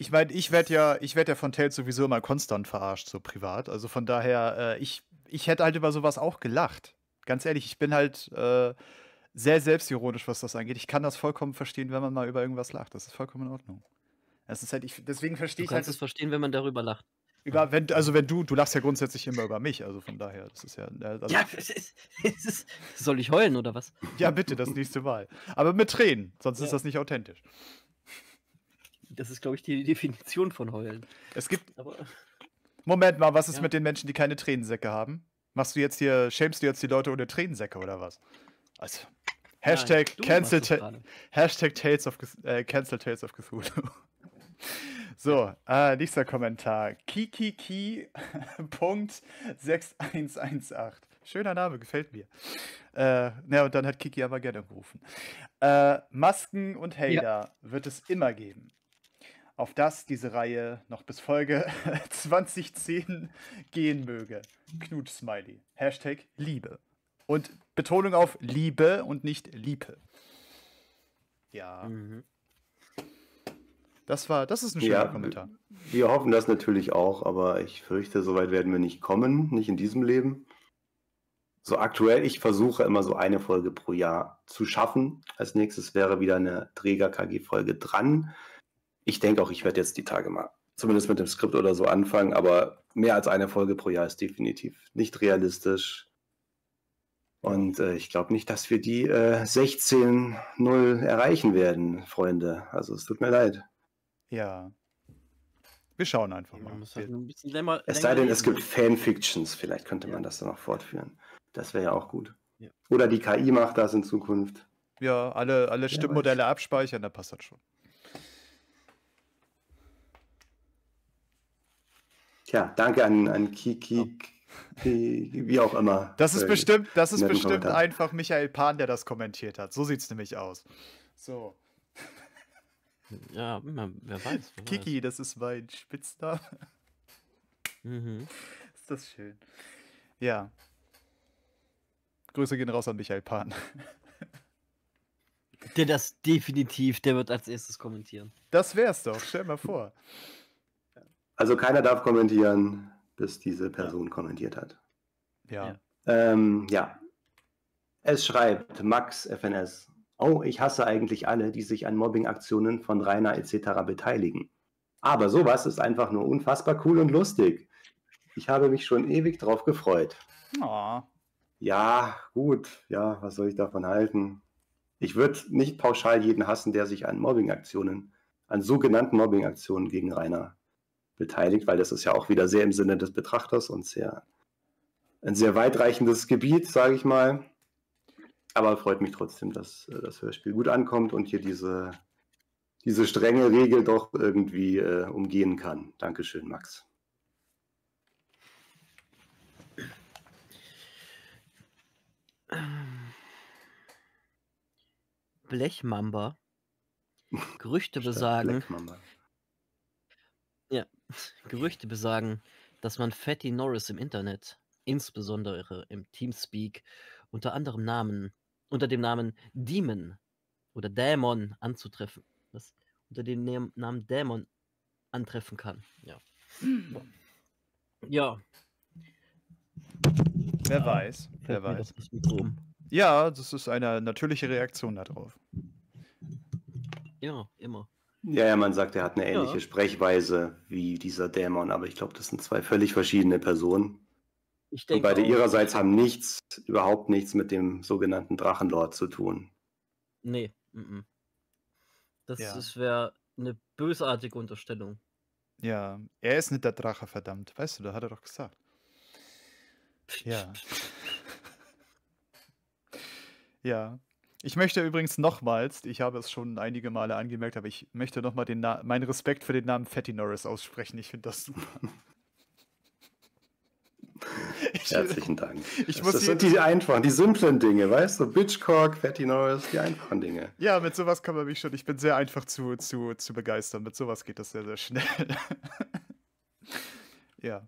Ich meine, ich werde ja, ich ja von Tales sowieso immer konstant verarscht, so privat. Also von daher, äh, ich, ich hätte halt über sowas auch gelacht. Ganz ehrlich, ich bin halt äh, sehr selbstironisch, was das angeht. Ich kann das vollkommen verstehen, wenn man mal über irgendwas lacht. Das ist vollkommen in Ordnung. Das ist halt, ich, deswegen verstehe ich halt. Du kannst es verstehen, wenn man darüber lacht. Über, wenn, also wenn du, du lachst ja grundsätzlich immer über mich, also von daher, das ist ja. Also, ja, <laughs> ist, ist, soll ich heulen oder was? Ja, bitte, das nächste Mal. Aber mit Tränen, sonst ja. ist das nicht authentisch. Das ist, glaube ich, die <laughs> Definition von heulen. Es gibt. Aber Moment mal, was ist ja. mit den Menschen, die keine Tränensäcke haben? Machst du jetzt hier, schämst du jetzt die Leute ohne Tränensäcke oder was? Also. Hashtag, cancel, Hashtag Tales of, äh, Cancel Tales of Cthulhu. <laughs> So, äh, nächster Kommentar. Kikiki.6118. <laughs> Schöner Name, gefällt mir. Äh, na, und dann hat Kiki aber gerne gerufen. Äh, Masken und Hater ja. wird es immer geben auf das diese Reihe noch bis Folge 2010 <laughs> gehen möge. Knut Smiley. Hashtag Liebe. Und Betonung auf Liebe und nicht Liebe. Ja. Mhm. Das war, das ist ein schöner ja, Kommentar. Wir hoffen das natürlich auch, aber ich fürchte, so weit werden wir nicht kommen, nicht in diesem Leben. So aktuell, ich versuche immer so eine Folge pro Jahr zu schaffen. Als nächstes wäre wieder eine Träger-KG-Folge dran ich denke auch, ich werde jetzt die Tage mal zumindest mit dem Skript oder so anfangen, aber mehr als eine Folge pro Jahr ist definitiv nicht realistisch. Und äh, ich glaube nicht, dass wir die äh, 16 erreichen werden, Freunde. Also es tut mir leid. Ja. Wir schauen einfach mal. Halt ein länger, es sei denn, es gibt Fanfictions. Vielleicht könnte ja. man das dann auch fortführen. Das wäre ja auch gut. Ja. Oder die KI macht das in Zukunft. Ja, alle, alle Stimmmodelle abspeichern, da passt das schon. Tja, danke an, an Kiki, Kiki, wie auch immer. Das ist äh, bestimmt, das ist bestimmt Kommentar. einfach Michael Pan, der das kommentiert hat. So sieht es nämlich aus. So. Ja, wer weiß. Wer Kiki, weiß. das ist mein Spitzname. Mhm. Ist das schön. Ja. Grüße gehen raus an Michael Pan. Der das definitiv, der wird als erstes kommentieren. Das wär's doch, stell mal vor. Also keiner darf kommentieren, bis diese Person ja. kommentiert hat. Ja. Ähm, ja. Es schreibt Max FNS. Oh, ich hasse eigentlich alle, die sich an Mobbing-Aktionen von Rainer etc. beteiligen. Aber sowas ist einfach nur unfassbar cool und lustig. Ich habe mich schon ewig drauf gefreut. Oh. Ja, gut. Ja, was soll ich davon halten? Ich würde nicht pauschal jeden hassen, der sich an Mobbing-Aktionen, an sogenannten Mobbing-Aktionen gegen Rainer beteiligt, weil das ist ja auch wieder sehr im Sinne des Betrachters und sehr ein sehr weitreichendes Gebiet, sage ich mal. Aber freut mich trotzdem, dass äh, das Hörspiel gut ankommt und hier diese, diese strenge Regel doch irgendwie äh, umgehen kann. Dankeschön, Max. Blechmamba. Gerüchte besagen, Gerüchte besagen, dass man Fatty Norris im Internet, insbesondere im Teamspeak, unter anderem Namen, unter dem Namen Demon oder Dämon anzutreffen, was unter dem Namen Dämon antreffen kann. Ja. Ja. Wer ja, weiß, wer weiß. Das ja, das ist eine natürliche Reaktion darauf. Ja, immer. Ja, ja, man sagt, er hat eine ähnliche ja. Sprechweise wie dieser Dämon, aber ich glaube, das sind zwei völlig verschiedene Personen. Ich denke Und beide auch, ihrerseits haben nichts, überhaupt nichts mit dem sogenannten Drachenlord zu tun. Nee, m -m. das, ja. das wäre eine bösartige Unterstellung. Ja, er ist nicht der Drache, verdammt. Weißt du, da hat er doch gesagt. Ja. <laughs> ja. Ich möchte übrigens nochmals, ich habe es schon einige Male angemerkt, aber ich möchte nochmal meinen Respekt für den Namen Fatty Norris aussprechen. Ich finde das super. <laughs> Ich, Herzlichen Dank. das sind die einfachen, die simplen Dinge, weißt du? Bitchcock, Fatty Norris, die einfachen Dinge. Ja, mit sowas kann man mich schon. Ich bin sehr einfach zu, zu, zu begeistern. Mit sowas geht das sehr, sehr schnell. <laughs> ja.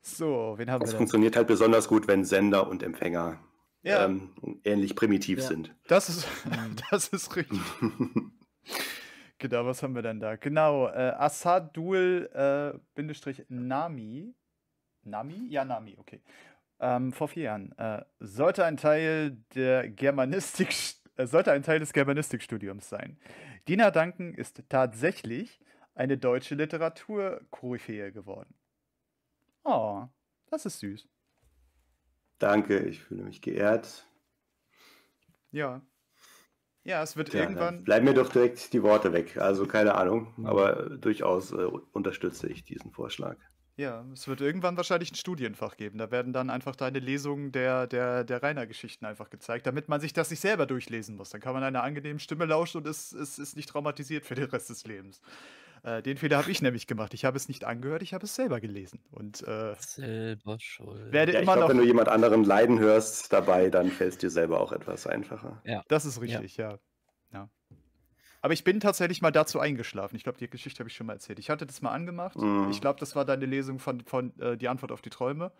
So, wen haben das wir? Das funktioniert halt besonders gut, wenn Sender und Empfänger ja. ähm, ähnlich primitiv ja. sind. Das ist, mhm. <laughs> das ist richtig. <laughs> genau, was haben wir denn da? Genau, äh, Assad Duel äh, Bindestrich Nami. Nami? Ja, Nami, okay. Ähm, vor vier Jahren. Äh, sollte ein Teil der Germanistik <laughs> äh, sollte ein Teil des Germanistikstudiums sein. Dina Duncan ist tatsächlich eine deutsche Literaturkoryphäe geworden. Oh, das ist süß. Danke, ich fühle mich geehrt. Ja. Ja, es wird ja, irgendwann. Bleiben mir doch direkt die Worte weg. Also keine Ahnung, mhm. aber durchaus äh, unterstütze ich diesen Vorschlag. Ja, es wird irgendwann wahrscheinlich ein Studienfach geben. Da werden dann einfach deine Lesungen der, der, der Rainer-Geschichten einfach gezeigt, damit man sich das nicht selber durchlesen muss. Dann kann man einer angenehmen Stimme lauschen und ist, ist, ist nicht traumatisiert für den Rest des Lebens. Äh, den Fehler habe ich nämlich gemacht. Ich habe es nicht angehört, ich habe es selber gelesen. Und äh, selber schuld. Werde ja, immer glaub, wenn du jemand anderen leiden hörst dabei, dann fällt es dir selber auch etwas einfacher. Ja. Das ist richtig, ja. ja. ja. Aber ich bin tatsächlich mal dazu eingeschlafen. Ich glaube, die Geschichte habe ich schon mal erzählt. Ich hatte das mal angemacht. Mhm. Ich glaube, das war deine Lesung von, von äh, Die Antwort auf die Träume.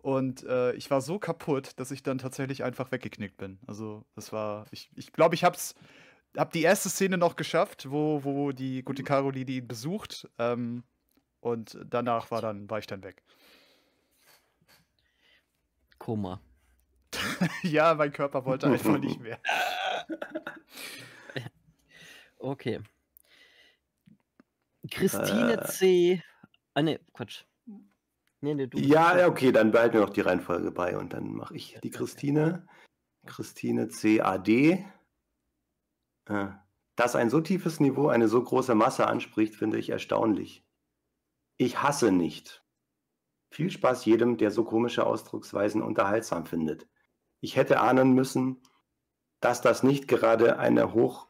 Und äh, ich war so kaputt, dass ich dann tatsächlich einfach weggeknickt bin. Also, das war, ich glaube, ich, glaub, ich habe es habe die erste Szene noch geschafft, wo, wo die gute Caroline ihn besucht. Ähm, und danach war, dann, war ich dann weg. Koma. <laughs> ja, mein Körper wollte einfach <laughs> nicht mehr. <laughs> okay. Christine äh. C. Ah, ne, Quatsch. Nee, nee, du. Ja, ja, okay, dann behalten wir noch die Reihenfolge bei und dann mache ich die Christine. Christine C.A.D. Äh, dass ein so tiefes Niveau eine so große Masse anspricht, finde ich erstaunlich. Ich hasse nicht. Viel Spaß jedem, der so komische Ausdrucksweisen unterhaltsam findet. Ich hätte ahnen müssen, dass das nicht gerade eine hoch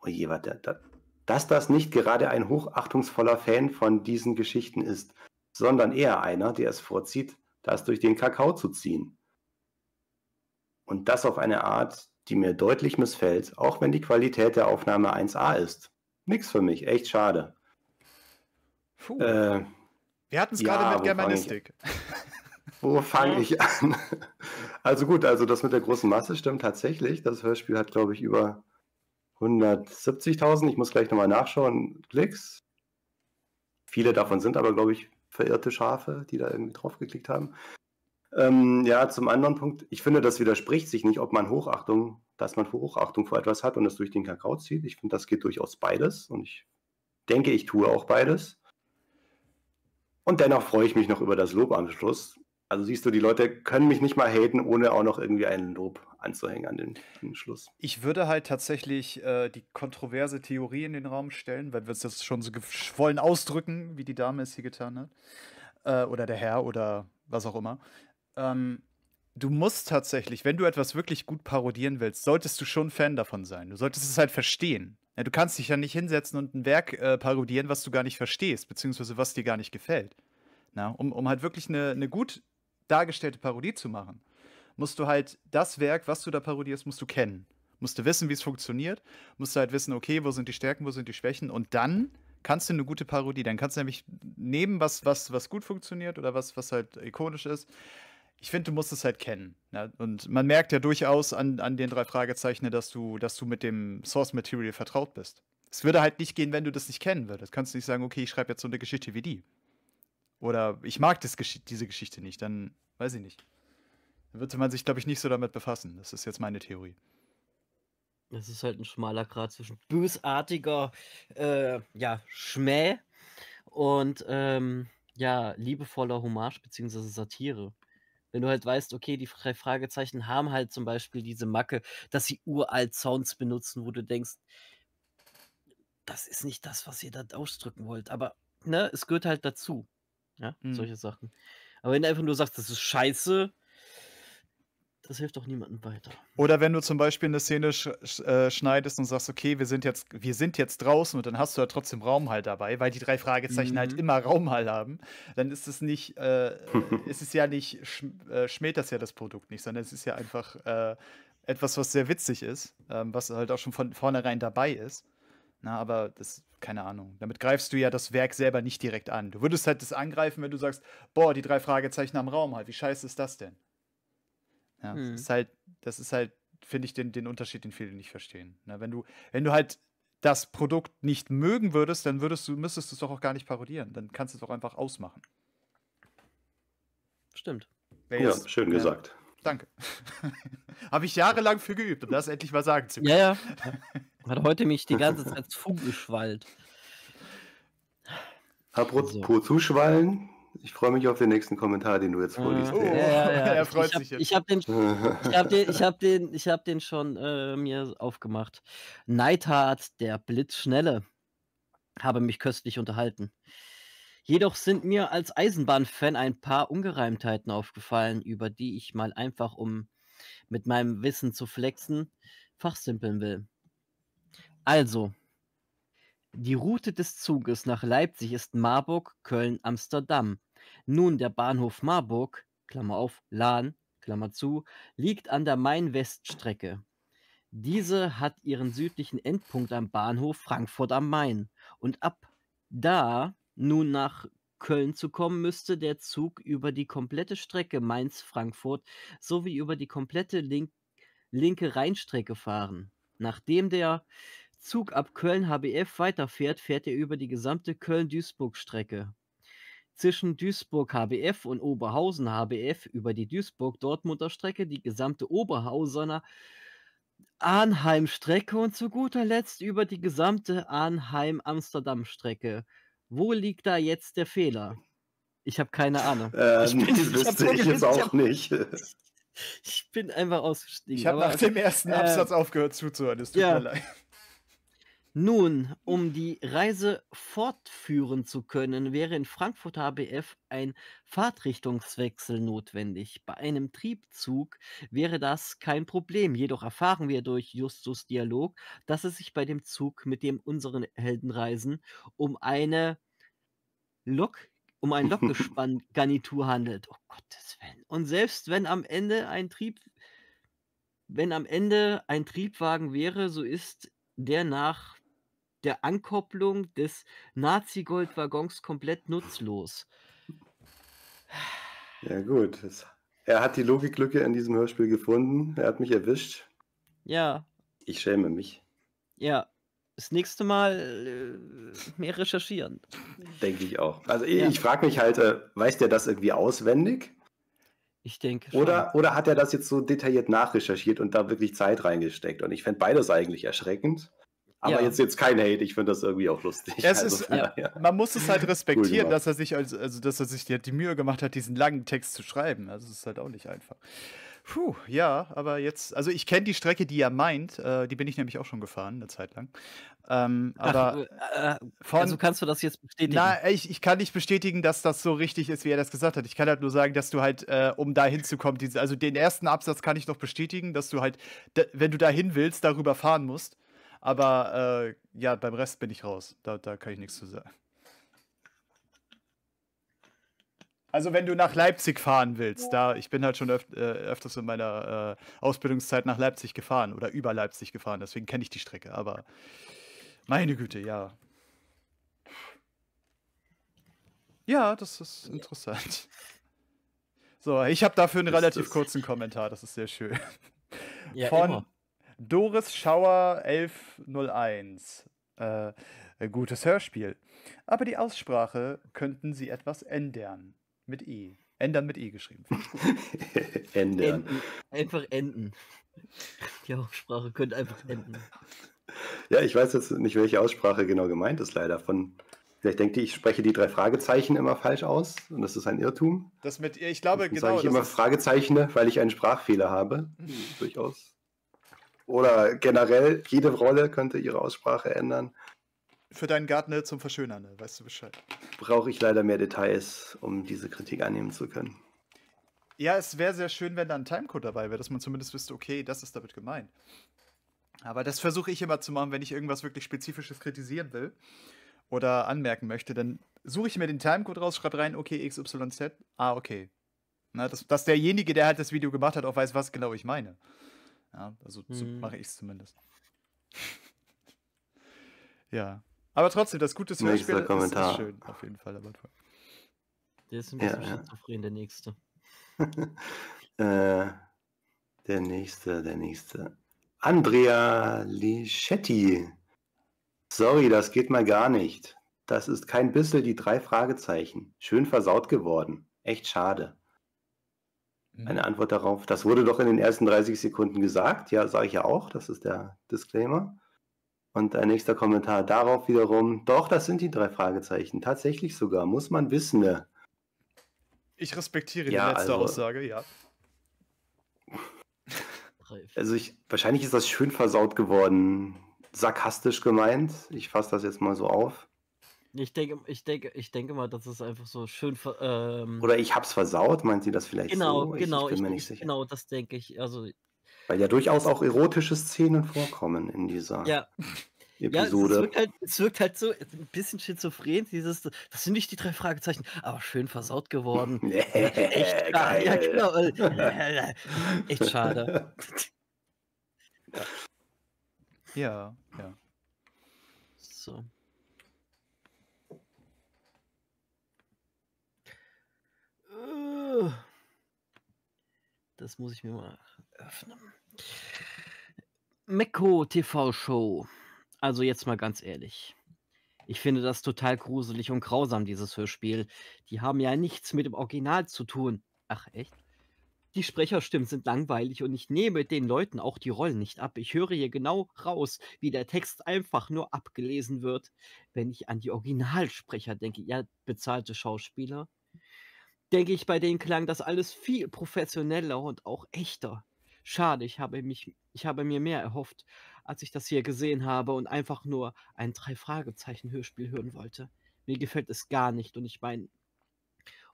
oh je, warte, da, dass das nicht gerade ein hochachtungsvoller Fan von diesen Geschichten ist, sondern eher einer, der es vorzieht, das durch den Kakao zu ziehen. Und das auf eine Art, die mir deutlich missfällt, auch wenn die Qualität der Aufnahme 1A ist. Nix für mich, echt schade. Puh. Äh, Wir hatten es ja, gerade mit Germanistik. <laughs> Wo fange ich an? Also gut, also das mit der großen Masse stimmt tatsächlich. Das Hörspiel hat, glaube ich, über 170.000, ich muss gleich nochmal nachschauen, Klicks. Viele davon sind aber, glaube ich, verirrte Schafe, die da irgendwie drauf geklickt haben. Ähm, ja, zum anderen Punkt, ich finde, das widerspricht sich nicht, ob man Hochachtung, dass man Hochachtung vor etwas hat und es durch den Kakao zieht. Ich finde, das geht durchaus beides und ich denke, ich tue auch beides. Und dennoch freue ich mich noch über das Lob am Schluss. Also siehst du, die Leute können mich nicht mal haten, ohne auch noch irgendwie einen Lob anzuhängen an den, den Schluss. Ich würde halt tatsächlich äh, die kontroverse Theorie in den Raum stellen, weil wir es jetzt schon so geschwollen ausdrücken, wie die Dame es hier getan hat. Äh, oder der Herr oder was auch immer ähm, du musst tatsächlich, wenn du etwas wirklich gut parodieren willst, solltest du schon Fan davon sein. Du solltest es halt verstehen. Ja, du kannst dich ja nicht hinsetzen und ein Werk äh, parodieren, was du gar nicht verstehst, beziehungsweise was dir gar nicht gefällt. Na, um, um halt wirklich eine, eine gut dargestellte Parodie zu machen, musst du halt das Werk, was du da parodierst, musst du kennen. Musst du wissen, wie es funktioniert, musst du halt wissen, okay, wo sind die Stärken, wo sind die Schwächen und dann kannst du eine gute Parodie. Dann kannst du nämlich nehmen, was, was, was gut funktioniert oder was, was halt ikonisch ist, ich finde, du musst es halt kennen. Ne? Und man merkt ja durchaus an, an den drei Fragezeichen, dass du, dass du mit dem Source Material vertraut bist. Es würde halt nicht gehen, wenn du das nicht kennen würdest. Kannst du nicht sagen, okay, ich schreibe jetzt so eine Geschichte wie die. Oder ich mag das, diese Geschichte nicht, dann weiß ich nicht. Dann würde man sich, glaube ich, nicht so damit befassen. Das ist jetzt meine Theorie. Das ist halt ein schmaler Grad zwischen bösartiger äh, ja, Schmäh und ähm, ja, liebevoller Hommage bzw. Satire wenn du halt weißt, okay, die drei Fragezeichen haben halt zum Beispiel diese Macke, dass sie uralt Sounds benutzen, wo du denkst, das ist nicht das, was ihr da ausdrücken wollt. Aber ne, es gehört halt dazu. Ja, mhm. solche Sachen. Aber wenn du einfach nur sagst, das ist scheiße, das hilft doch niemandem weiter. Oder wenn du zum Beispiel eine Szene sch äh, schneidest und sagst, okay, wir sind jetzt, wir sind jetzt draußen und dann hast du ja trotzdem Raumhall dabei, weil die drei Fragezeichen halt mhm. halt immer Raumhall haben, dann ist es nicht, äh, <laughs> ist ja nicht, sch äh, schmäht das ja das Produkt nicht, sondern es ist ja einfach äh, etwas, was sehr witzig ist, ähm, was halt auch schon von vornherein dabei ist. Na, aber das, keine Ahnung. Damit greifst du ja das Werk selber nicht direkt an. Du würdest halt das angreifen, wenn du sagst, boah, die drei Fragezeichen am Raum halt, wie scheiße ist das denn? Ja, hm. das mhm. ist halt, das ist halt, finde ich, den, den Unterschied, den viele nicht verstehen. Ne? Wenn du, wenn du halt das Produkt nicht mögen würdest, dann würdest du, müsstest du es doch auch gar nicht parodieren. Dann kannst du es doch einfach ausmachen. Stimmt. Wer ja, jetzt, schön ja, gesagt. Danke. <laughs> Habe ich jahrelang für geübt, um das endlich mal sagen zu können. Ja, ja. <laughs> Hat heute mich die ganze Zeit zugeschwallt. Apropos also. zuschwallen, ich freue mich auf den nächsten Kommentar, den du jetzt vorliest. Oh, ja, ja, ja. <laughs> Er freut ich, sich jetzt. Ich habe den, hab den, hab den, hab den schon äh, mir aufgemacht. Neidhart, der Blitzschnelle, habe mich köstlich unterhalten. Jedoch sind mir als Eisenbahnfan ein paar Ungereimtheiten aufgefallen, über die ich mal einfach, um mit meinem Wissen zu flexen, fachsimpeln will. Also, die Route des Zuges nach Leipzig ist Marburg, Köln, Amsterdam. Nun der Bahnhof Marburg (Klammer auf, Lahn, Klammer zu) liegt an der Main-West-Strecke. Diese hat ihren südlichen Endpunkt am Bahnhof Frankfurt am Main und ab da nun nach Köln zu kommen, müsste der Zug über die komplette Strecke Mainz-Frankfurt sowie über die komplette link linke Rheinstrecke fahren. Nachdem der Zug ab Köln HBF weiterfährt, fährt er über die gesamte Köln-Duisburg-Strecke. Zwischen Duisburg HBF und Oberhausen HBF über die Duisburg-Dortmunder Strecke die gesamte Oberhausener Arnheim-Strecke und zu guter Letzt über die gesamte Arnheim-Amsterdam-Strecke. Wo liegt da jetzt der Fehler? Ich habe keine Ahnung. Ähm, ich bin, das <laughs> wüsste ich, ich jetzt auch hab, nicht. <laughs> Ich bin einfach ausgestiegen. Ich habe nach dem also, ersten äh, Absatz aufgehört zuzuhören. Es tut ja. mir leid. Nun, um die Reise fortführen zu können, wäre in Frankfurt HBF ein Fahrtrichtungswechsel notwendig. Bei einem Triebzug wäre das kein Problem. Jedoch erfahren wir durch Justus Dialog, dass es sich bei dem Zug, mit dem unseren Helden reisen, um eine Lok um ein <laughs> Lokgespann-Garnitur handelt. Oh Gottes Willen. Und selbst wenn am Ende ein Trieb, wenn am Ende ein Triebwagen wäre, so ist der nach der Ankopplung des nazi goldwaggons komplett nutzlos. Ja, gut. Es, er hat die Logiklücke in diesem Hörspiel gefunden. Er hat mich erwischt. Ja. Ich schäme mich. Ja. Das nächste Mal äh, mehr recherchieren. Denke ich auch. Also ich, ja. ich frage mich halt, äh, weiß der das irgendwie auswendig? Ich denke. Schon. Oder, oder hat er das jetzt so detailliert nachrecherchiert und da wirklich Zeit reingesteckt? Und ich fände beides eigentlich erschreckend. Aber ja. jetzt, jetzt kein Hate, ich finde das irgendwie auch lustig. Es also, ist, ja. Äh, man muss es halt <laughs> respektieren, cool dass er sich, also, also dass er sich die, die, Mühe gemacht hat, diesen langen Text zu schreiben. Also es ist halt auch nicht einfach. Puh, ja, aber jetzt, also ich kenne die Strecke, die er meint, äh, die bin ich nämlich auch schon gefahren, eine Zeit lang. Ähm, aber Ach, äh, äh, von, also kannst du das jetzt bestätigen? Na, ich, ich kann nicht bestätigen, dass das so richtig ist, wie er das gesagt hat. Ich kann halt nur sagen, dass du halt, äh, um da hinzukommen, also den ersten Absatz kann ich noch bestätigen, dass du halt, wenn du da hin willst, darüber fahren musst. Aber äh, ja, beim Rest bin ich raus. Da, da kann ich nichts zu sagen. Also wenn du nach Leipzig fahren willst, da ich bin halt schon öf äh, öfters in meiner äh, Ausbildungszeit nach Leipzig gefahren oder über Leipzig gefahren, deswegen kenne ich die Strecke. Aber meine Güte, ja. Ja, das ist interessant. So, ich habe dafür einen ist relativ kurzen Kommentar, das ist sehr schön. Ja, Von immer. Doris Schauer 1101. Äh, gutes Hörspiel. Aber die Aussprache könnten Sie etwas ändern. Mit I. Ändern mit I geschrieben. <laughs> ändern. Enden. Einfach enden. Die Aussprache könnte einfach enden. Ja, ich weiß jetzt nicht, welche Aussprache genau gemeint ist, leider. Von Vielleicht denkt ihr, ich spreche die drei Fragezeichen immer falsch aus und das ist ein Irrtum. Das mit, ich glaube, genau. Sage ich immer Fragezeichen, weil ich einen Sprachfehler habe. Mhm. Durchaus oder generell, jede Rolle könnte ihre Aussprache ändern. Für deinen Gartner zum Verschönern, ne, weißt du Bescheid. Brauche ich leider mehr Details, um diese Kritik annehmen zu können. Ja, es wäre sehr schön, wenn da ein Timecode dabei wäre, dass man zumindest wüsste, okay, das ist damit gemeint. Aber das versuche ich immer zu machen, wenn ich irgendwas wirklich Spezifisches kritisieren will oder anmerken möchte. Dann suche ich mir den Timecode raus, schreibe rein, okay, XYZ. Ah, okay. Na, dass, dass derjenige, der halt das Video gemacht hat, auch weiß, was genau ich meine. Ja, also mhm. so mache ich es zumindest. <laughs> ja. Aber trotzdem, das gute switch ist, ist, schön, auf jeden Fall. Aber... Der ist ein bisschen ja, schizophren, der nächste. <laughs> äh, der nächste, der nächste. Andrea Lischetti. Sorry, das geht mal gar nicht. Das ist kein bisschen die drei Fragezeichen. Schön versaut geworden. Echt schade. Mhm. eine Antwort darauf. Das wurde doch in den ersten 30 Sekunden gesagt. Ja, sage ich ja auch. Das ist der Disclaimer. Und ein nächster Kommentar darauf wiederum. Doch, das sind die drei Fragezeichen. Tatsächlich sogar. Muss man wissen. Ne? Ich respektiere ja, die letzte also, Aussage, ja. Also ich, wahrscheinlich ist das schön versaut geworden. Sarkastisch gemeint. Ich fasse das jetzt mal so auf. Ich denke, ich denke, ich denke mal, das ist einfach so schön. Ähm, Oder ich hab's versaut, meint sie das vielleicht genau, so? Ich, genau, ich bin mir nicht sicher. Genau, das denke ich. Also, Weil ja durchaus auch erotische Szenen vorkommen in dieser. Ja. Episode. Ja, es wirkt, halt, es wirkt halt so ein bisschen schizophren, dieses, das sind nicht die drei Fragezeichen, aber schön versaut geworden. <laughs> Nee, äh, echt <laughs> geil. Ja, genau. Äh, <laughs> echt schade. Ja, ja. So. Das muss ich mir mal öffnen. Mekko TV Show. Also jetzt mal ganz ehrlich. Ich finde das total gruselig und grausam, dieses Hörspiel. Die haben ja nichts mit dem Original zu tun. Ach echt? Die Sprecherstimmen sind langweilig und ich nehme den Leuten auch die Rollen nicht ab. Ich höre hier genau raus, wie der Text einfach nur abgelesen wird, wenn ich an die Originalsprecher denke. Ja, bezahlte Schauspieler denke ich, bei denen klang das alles viel professioneller und auch echter. Schade, ich habe, mich, ich habe mir mehr erhofft, als ich das hier gesehen habe und einfach nur ein Drei-Fragezeichen-Hörspiel hören wollte. Mir gefällt es gar nicht und ich meine,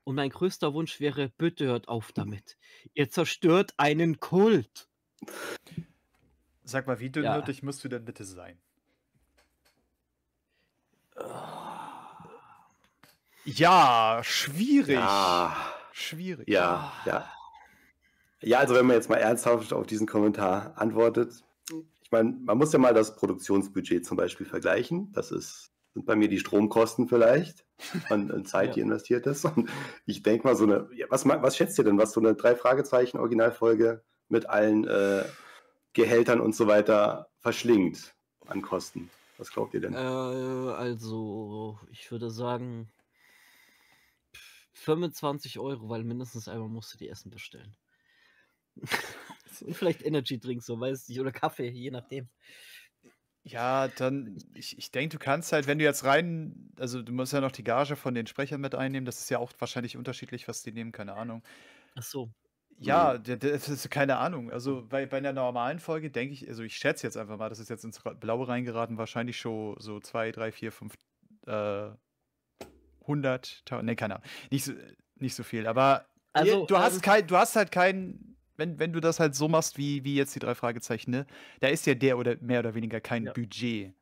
und mein größter Wunsch wäre, bitte hört auf damit. Ihr zerstört einen Kult. Sag mal, wie dünnhütig ja. müsst du denn bitte sein? Oh. Ja, schwierig. Ja. Schwierig. Ja, ja. Ja, also wenn man jetzt mal ernsthaft auf diesen Kommentar antwortet, ich meine, man muss ja mal das Produktionsbudget zum Beispiel vergleichen. Das ist, sind bei mir die Stromkosten vielleicht an, an <laughs> Zeit, ja. die investiert ist. Und ich denke mal, so eine, was, was schätzt ihr denn, was so eine drei Fragezeichen Originalfolge mit allen äh, Gehältern und so weiter verschlingt an Kosten? Was glaubt ihr denn? Äh, also, ich würde sagen, 25 Euro, weil mindestens einmal musst du die Essen bestellen. <laughs> Und vielleicht Energy Drinks, so weiß ich, oder Kaffee, je nachdem. Ja, dann, ich, ich denke, du kannst halt, wenn du jetzt rein, also du musst ja noch die Gage von den Sprechern mit einnehmen, das ist ja auch wahrscheinlich unterschiedlich, was die nehmen, keine Ahnung. Ach so. Ja, hm. das ist keine Ahnung. Also bei, bei einer normalen Folge denke ich, also ich schätze jetzt einfach mal, das ist jetzt ins Blaue reingeraten, wahrscheinlich schon so 2, 3, 4, 5 100.000, ne, keine Ahnung, nicht so, nicht so viel, aber also, ihr, du, also hast kein, du hast halt keinen, wenn, wenn du das halt so machst, wie, wie jetzt die drei Fragezeichen, ne, da ist ja der oder mehr oder weniger kein ja. Budget.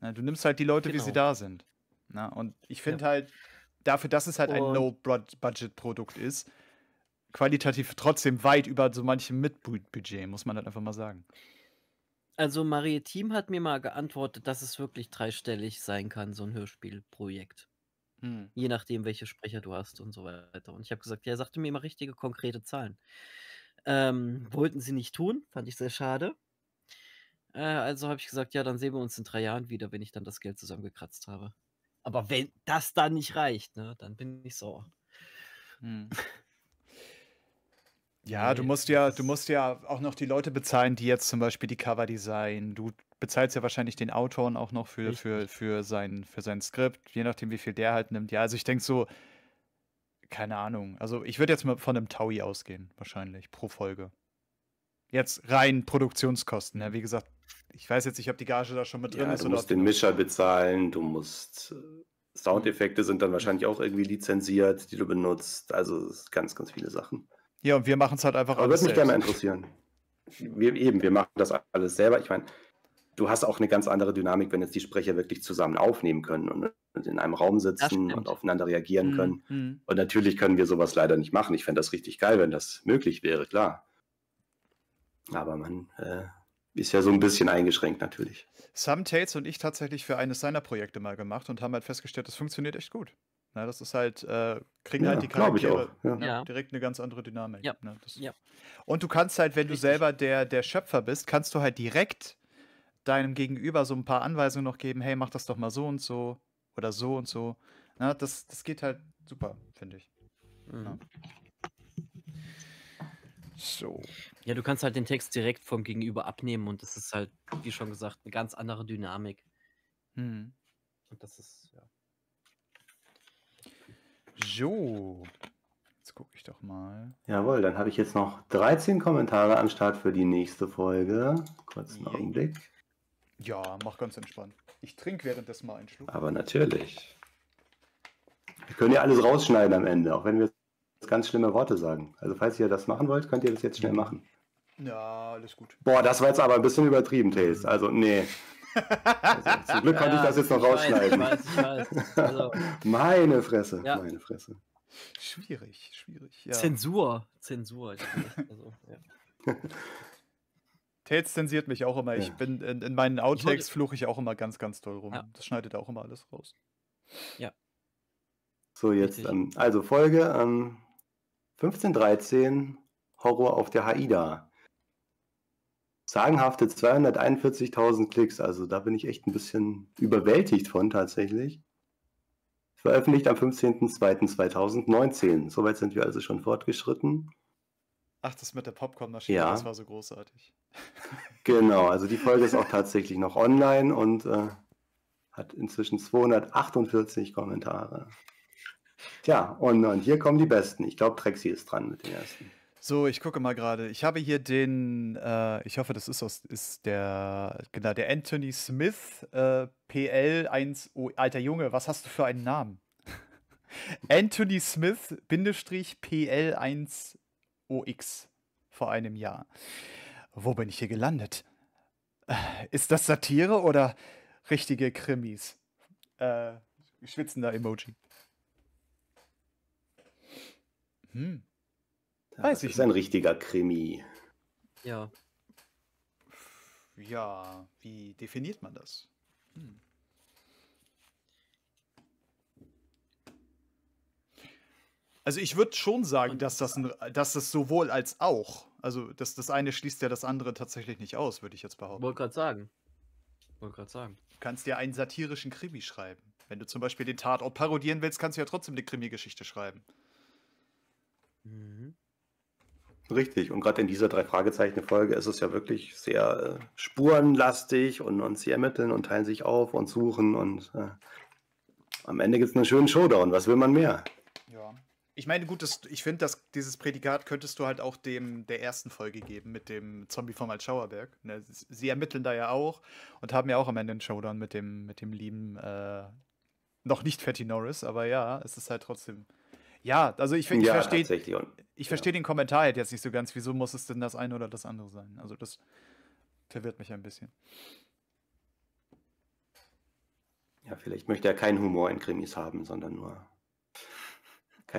Na, du nimmst halt die Leute, genau. wie sie genau. da sind. Na, und ich finde ja. halt, dafür, dass es halt und ein No-Budget-Produkt ist, qualitativ trotzdem weit über so manchem Mitbudget, muss man halt einfach mal sagen. Also Marie Team hat mir mal geantwortet, dass es wirklich dreistellig sein kann, so ein Hörspielprojekt. Mhm. Je nachdem, welche Sprecher du hast und so weiter. Und ich habe gesagt, ja, er sagte mir immer richtige, konkrete Zahlen. Ähm, wollten sie nicht tun, fand ich sehr schade. Äh, also habe ich gesagt, ja, dann sehen wir uns in drei Jahren wieder, wenn ich dann das Geld zusammengekratzt habe. Aber wenn das dann nicht reicht, ne, dann bin ich sauer. Hm. Ja, du musst ja, du musst ja auch noch die Leute bezahlen, die jetzt zum Beispiel die Cover designen. Du bezahlt ja wahrscheinlich den Autoren auch noch für, für, für, sein, für sein Skript, je nachdem, wie viel der halt nimmt. Ja, also ich denke so, keine Ahnung. Also ich würde jetzt mal von einem Taui ausgehen, wahrscheinlich, pro Folge. Jetzt rein Produktionskosten. Ja, wie gesagt, ich weiß jetzt nicht, ob die Gage da schon mit drin ja, ist. Du musst den Mischer bezahlen, du musst. Äh, Soundeffekte sind dann wahrscheinlich auch irgendwie lizenziert, die du benutzt. Also ganz, ganz viele Sachen. Ja, und wir machen es halt einfach. Aber würde mich selbst. gerne interessieren. Wir, eben, wir machen das alles selber. Ich meine, du hast auch eine ganz andere Dynamik, wenn jetzt die Sprecher wirklich zusammen aufnehmen können und, in einem Raum sitzen und aufeinander reagieren mhm. können. Mhm. Und natürlich können wir sowas leider nicht machen. Ich fände das richtig geil, wenn das möglich wäre, klar. Aber man äh, ist ja so ein bisschen eingeschränkt natürlich. Sam Tates und ich tatsächlich für eines seiner Projekte mal gemacht und haben halt festgestellt, das funktioniert echt gut. Na, das ist halt, äh, kriegen ja, halt die Charaktere ja. ne, direkt eine ganz andere Dynamik. Ne, und du kannst halt, wenn Richtig. du selber der, der Schöpfer bist, kannst du halt direkt deinem Gegenüber so ein paar Anweisungen noch geben, hey, mach das doch mal so und so oder so und so. Na, das, das geht halt super, finde ich. Mhm. Ja. So. Ja, du kannst halt den Text direkt vom Gegenüber abnehmen und das ist halt, wie schon gesagt, eine ganz andere Dynamik. Mhm. Und das ist, ja. So. Jetzt gucke ich doch mal. Jawohl, dann habe ich jetzt noch 13 Kommentare am Start für die nächste Folge. Kurzen yeah. Augenblick. Ja, mach ganz entspannt. Ich trinke währenddessen mal einen Schluck. Aber natürlich. Wir können ja alles rausschneiden am Ende, auch wenn wir ganz schlimme Worte sagen. Also falls ihr das machen wollt, könnt ihr das jetzt schnell mhm. machen. Ja, alles gut. Boah, das war jetzt aber ein bisschen übertrieben, Tails. Also, nee. Also, zum Glück <laughs> konnte ich das jetzt noch rausschneiden. ich weiß, ich weiß. Also, <laughs> meine Fresse, ja. meine Fresse. Schwierig, schwierig. Ja. Zensur, Zensur. Also, <laughs> Tates zensiert mich auch immer. Ich bin in, in meinen Outtakes fluche ich auch immer ganz, ganz toll rum. Ja. Das schneidet auch immer alles raus. Ja. So, jetzt, ähm, also Folge ähm, 1513, Horror auf der Haida. Sagenhafte 241.000 Klicks, also da bin ich echt ein bisschen überwältigt von tatsächlich. Veröffentlicht am 15.02.2019. Soweit sind wir also schon fortgeschritten. Ach, das mit der Popcornmaschine, ja. das war so großartig. <laughs> Genau, also die Folge ist auch tatsächlich noch online und äh, hat inzwischen 248 Kommentare. Tja, und, und hier kommen die Besten. Ich glaube, Trexi ist dran mit den ersten. So, ich gucke mal gerade. Ich habe hier den, äh, ich hoffe, das ist, aus, ist der, genau, der Anthony Smith, äh, PL1, oh, alter Junge, was hast du für einen Namen? <laughs> Anthony Smith, Bindestrich PL1 OX vor einem Jahr. Wo bin ich hier gelandet? Äh, ist das Satire oder richtige Krimis? Äh, schwitzender Emoji. Hm. Weiß das ich ist nicht. ein richtiger Krimi. Ja. Ja, wie definiert man das? Hm. Also ich würde schon sagen, dass das, ein, dass das sowohl als auch, also das, das eine schließt ja das andere tatsächlich nicht aus, würde ich jetzt behaupten. Wollte gerade sagen. Wollte gerade sagen. Du kannst ja einen satirischen Krimi schreiben. Wenn du zum Beispiel den Tatort parodieren willst, kannst du ja trotzdem eine Krimi-Geschichte schreiben. Mhm. Richtig, und gerade in dieser drei Fragezeichen-Folge ist es ja wirklich sehr äh, spurenlastig und, und sie ermitteln und teilen sich auf und suchen und äh, am Ende gibt es einen schönen Showdown. Was will man mehr? Ja. Ich meine, gut, das, ich finde, dass dieses Prädikat könntest du halt auch dem der ersten Folge geben mit dem Zombie vom Altschauerberg. Ne? Sie ermitteln da ja auch und haben ja auch am Ende einen Showdown mit dem, mit dem lieben, äh, noch nicht Fatty Norris, aber ja, es ist halt trotzdem. Ja, also ich, ich ja, verstehe ja. versteh den Kommentar halt jetzt nicht so ganz. Wieso muss es denn das eine oder das andere sein? Also das verwirrt mich ein bisschen. Ja, vielleicht möchte er keinen Humor in Krimis haben, sondern nur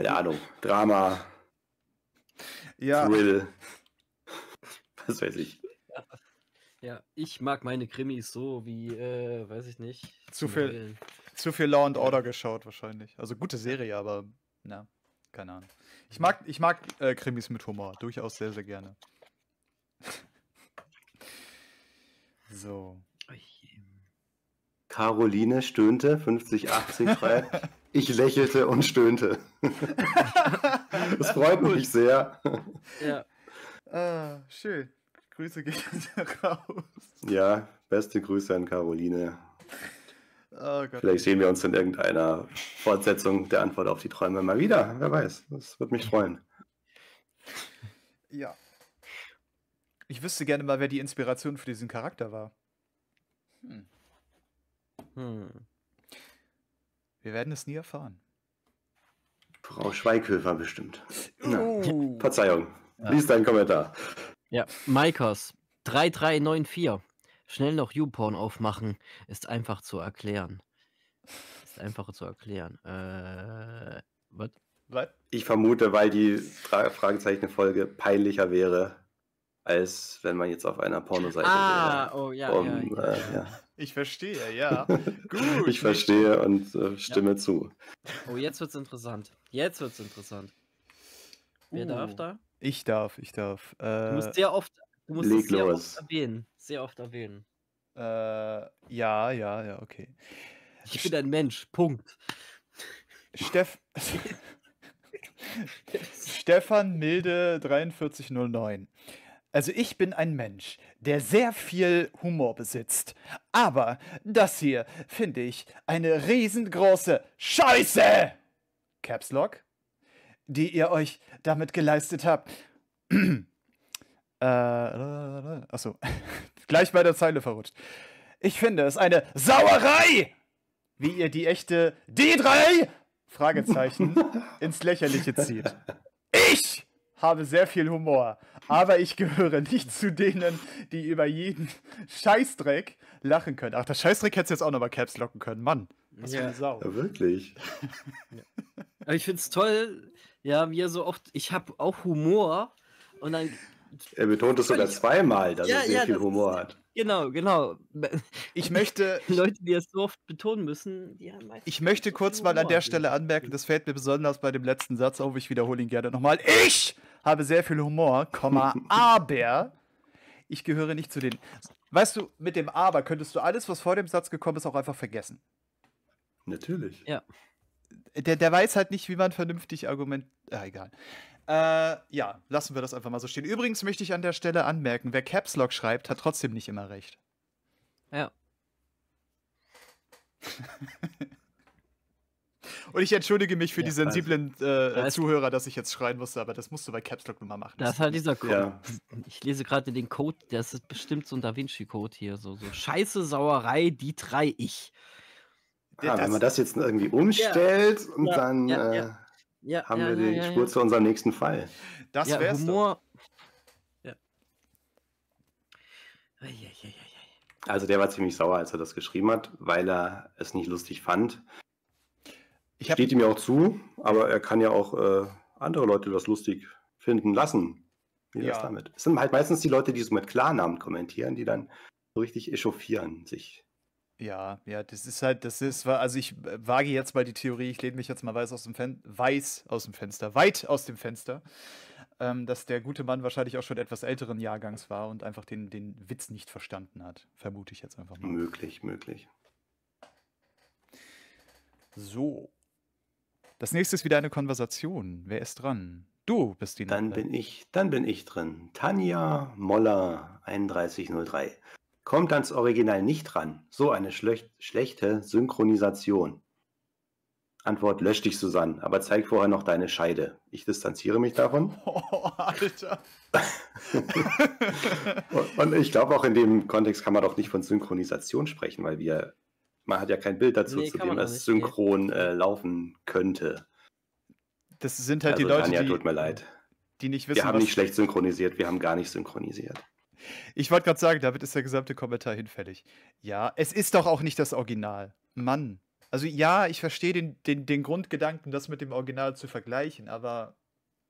keine Ahnung, Drama, ja. Thrill, was weiß ich. Ja, ich mag meine Krimis so wie, äh, weiß ich nicht. Zu viel, zu viel Law and Order geschaut wahrscheinlich. Also gute Serie, aber na, keine Ahnung. Ich mag, ich mag äh, Krimis mit Humor durchaus sehr, sehr gerne. <laughs> so. Caroline stöhnte 50, 80 schreibt. Ich lächelte und stöhnte. <laughs> das freut mich sehr. Ja. Ah, schön. Grüße gehen <laughs> raus. Ja, beste Grüße an Caroline. Oh Vielleicht sehen wir uns in irgendeiner Fortsetzung der Antwort auf die Träume mal wieder. Wer weiß. Das würde mich freuen. Ja. Ich wüsste gerne mal, wer die Inspiration für diesen Charakter war. Hm. Hm. Wir werden es nie erfahren. Frau Schweighöfer bestimmt. Uh. Verzeihung. Ja. Lies deinen Kommentar. Ja, Maikos 3394. Schnell noch YouPorn aufmachen. Ist einfach zu erklären. Ist einfacher zu erklären. Äh, was? Ich vermute, weil die Fra Fragezeichen-Folge peinlicher wäre, als wenn man jetzt auf einer Pornoseite ah, wäre. Ah, oh ja. Um, ja, ja. Äh, ja. Ich verstehe, ja. <laughs> Gut. Ich verstehe und äh, stimme ja. zu. Oh, jetzt wird's interessant. Jetzt wird's interessant. Wer uh, darf da? Ich darf, ich darf. Äh, du musst sehr oft, du musst es sehr los. oft erwähnen. Sehr oft erwähnen. Äh, ja, ja, ja, okay. Ich bin ein Mensch, Punkt. Steff <laughs> Stefan Milde 4309. Also ich bin ein Mensch, der sehr viel Humor besitzt. Aber das hier finde ich eine riesengroße Scheiße! Caps Lock, die ihr euch damit geleistet habt. <clears throat> äh, achso, <laughs> gleich bei der Zeile verrutscht. Ich finde es eine Sauerei, wie ihr die echte D3 Fragezeichen <laughs> ins Lächerliche zieht. Ich habe sehr viel Humor, aber ich gehöre nicht zu denen, die über jeden Scheißdreck lachen können. Ach, das Scheißdreck hätte jetzt auch noch mal Caps locken können. Mann, was ja. für eine Sau. Ja, wirklich. Ja. Aber ich es toll, ja, wie er so oft, ich habe auch Humor und dann... Er betont es sogar zweimal, dass ja, er sehr viel Humor hat. Genau, genau. <laughs> Ich <laughs> möchte. Leute, die es so oft betonen müssen, die haben Ich möchte kurz mal an der Stelle anmerken, das fällt mir besonders bei dem letzten Satz auf, ich wiederhole ihn gerne nochmal. Ich habe sehr viel Humor, Komma, aber ich gehöre nicht zu den. Weißt du, mit dem Aber könntest du alles, was vor dem Satz gekommen ist, auch einfach vergessen. Natürlich. Ja. Der, der weiß halt nicht, wie man vernünftig argumentiert. Ah, egal. Äh, ja, lassen wir das einfach mal so stehen. Übrigens möchte ich an der Stelle anmerken, wer Caps Lock schreibt, hat trotzdem nicht immer recht. Ja. <laughs> Und ich entschuldige mich für ja, die sensiblen also, äh, Zuhörer, dass ich jetzt schreien musste, aber das musst du bei Caps Lock nochmal machen. Das, das hat dieser Code. Ja. <laughs> Ich lese gerade den Code, das ist bestimmt so ein Da Vinci-Code hier. So, so Scheiße, Sauerei, die drei ich. Ah, wenn man das jetzt irgendwie umstellt ja. und dann. Äh, ja, haben ja, wir die ja, Spur zu unserem nächsten Fall. Das ja, wär's Humor. Also der war ziemlich sauer, als er das geschrieben hat, weil er es nicht lustig fand. Ich Steht ihm ja auch zu, aber er kann ja auch äh, andere Leute das lustig finden lassen. Wie ja. das damit? Es sind halt meistens die Leute, die so mit Klarnamen kommentieren, die dann so richtig echauffieren sich. Ja, ja, das ist halt, das ist, also ich äh, wage jetzt mal die Theorie, ich lehne mich jetzt mal weiß aus dem, Fenster, weiß aus dem Fenster, weit aus dem Fenster, ähm, dass der gute Mann wahrscheinlich auch schon etwas älteren Jahrgangs war und einfach den, den Witz nicht verstanden hat. Vermute ich jetzt einfach mal. Möglich, möglich. So. Das nächste ist wieder eine Konversation. Wer ist dran? Du bist die Dann Name. bin ich, dann bin ich drin. Tanja Moller 3103 kommt ans Original nicht ran. So eine schlechte Synchronisation. Antwort: Lösch dich, Susanne, aber zeig vorher noch deine Scheide. Ich distanziere mich davon. <laughs> Oh, Alter. und ich glaube, auch in dem Kontext kann man doch nicht von Synchronisation sprechen, weil wir, man hat ja kein Bild dazu, nee, zu dem es synchron äh, laufen könnte. Das sind halt also, die Leute, Anja, die, tut mir leid. die nicht wissen. Wir haben nicht schlecht synchronisiert, wir haben gar nicht synchronisiert. Ich wollte gerade sagen, damit ist der gesamte Kommentar hinfällig. Ja, es ist doch auch nicht das Original. Mann. Also ja, ich verstehe den, den, den Grundgedanken, das mit dem Original zu vergleichen, aber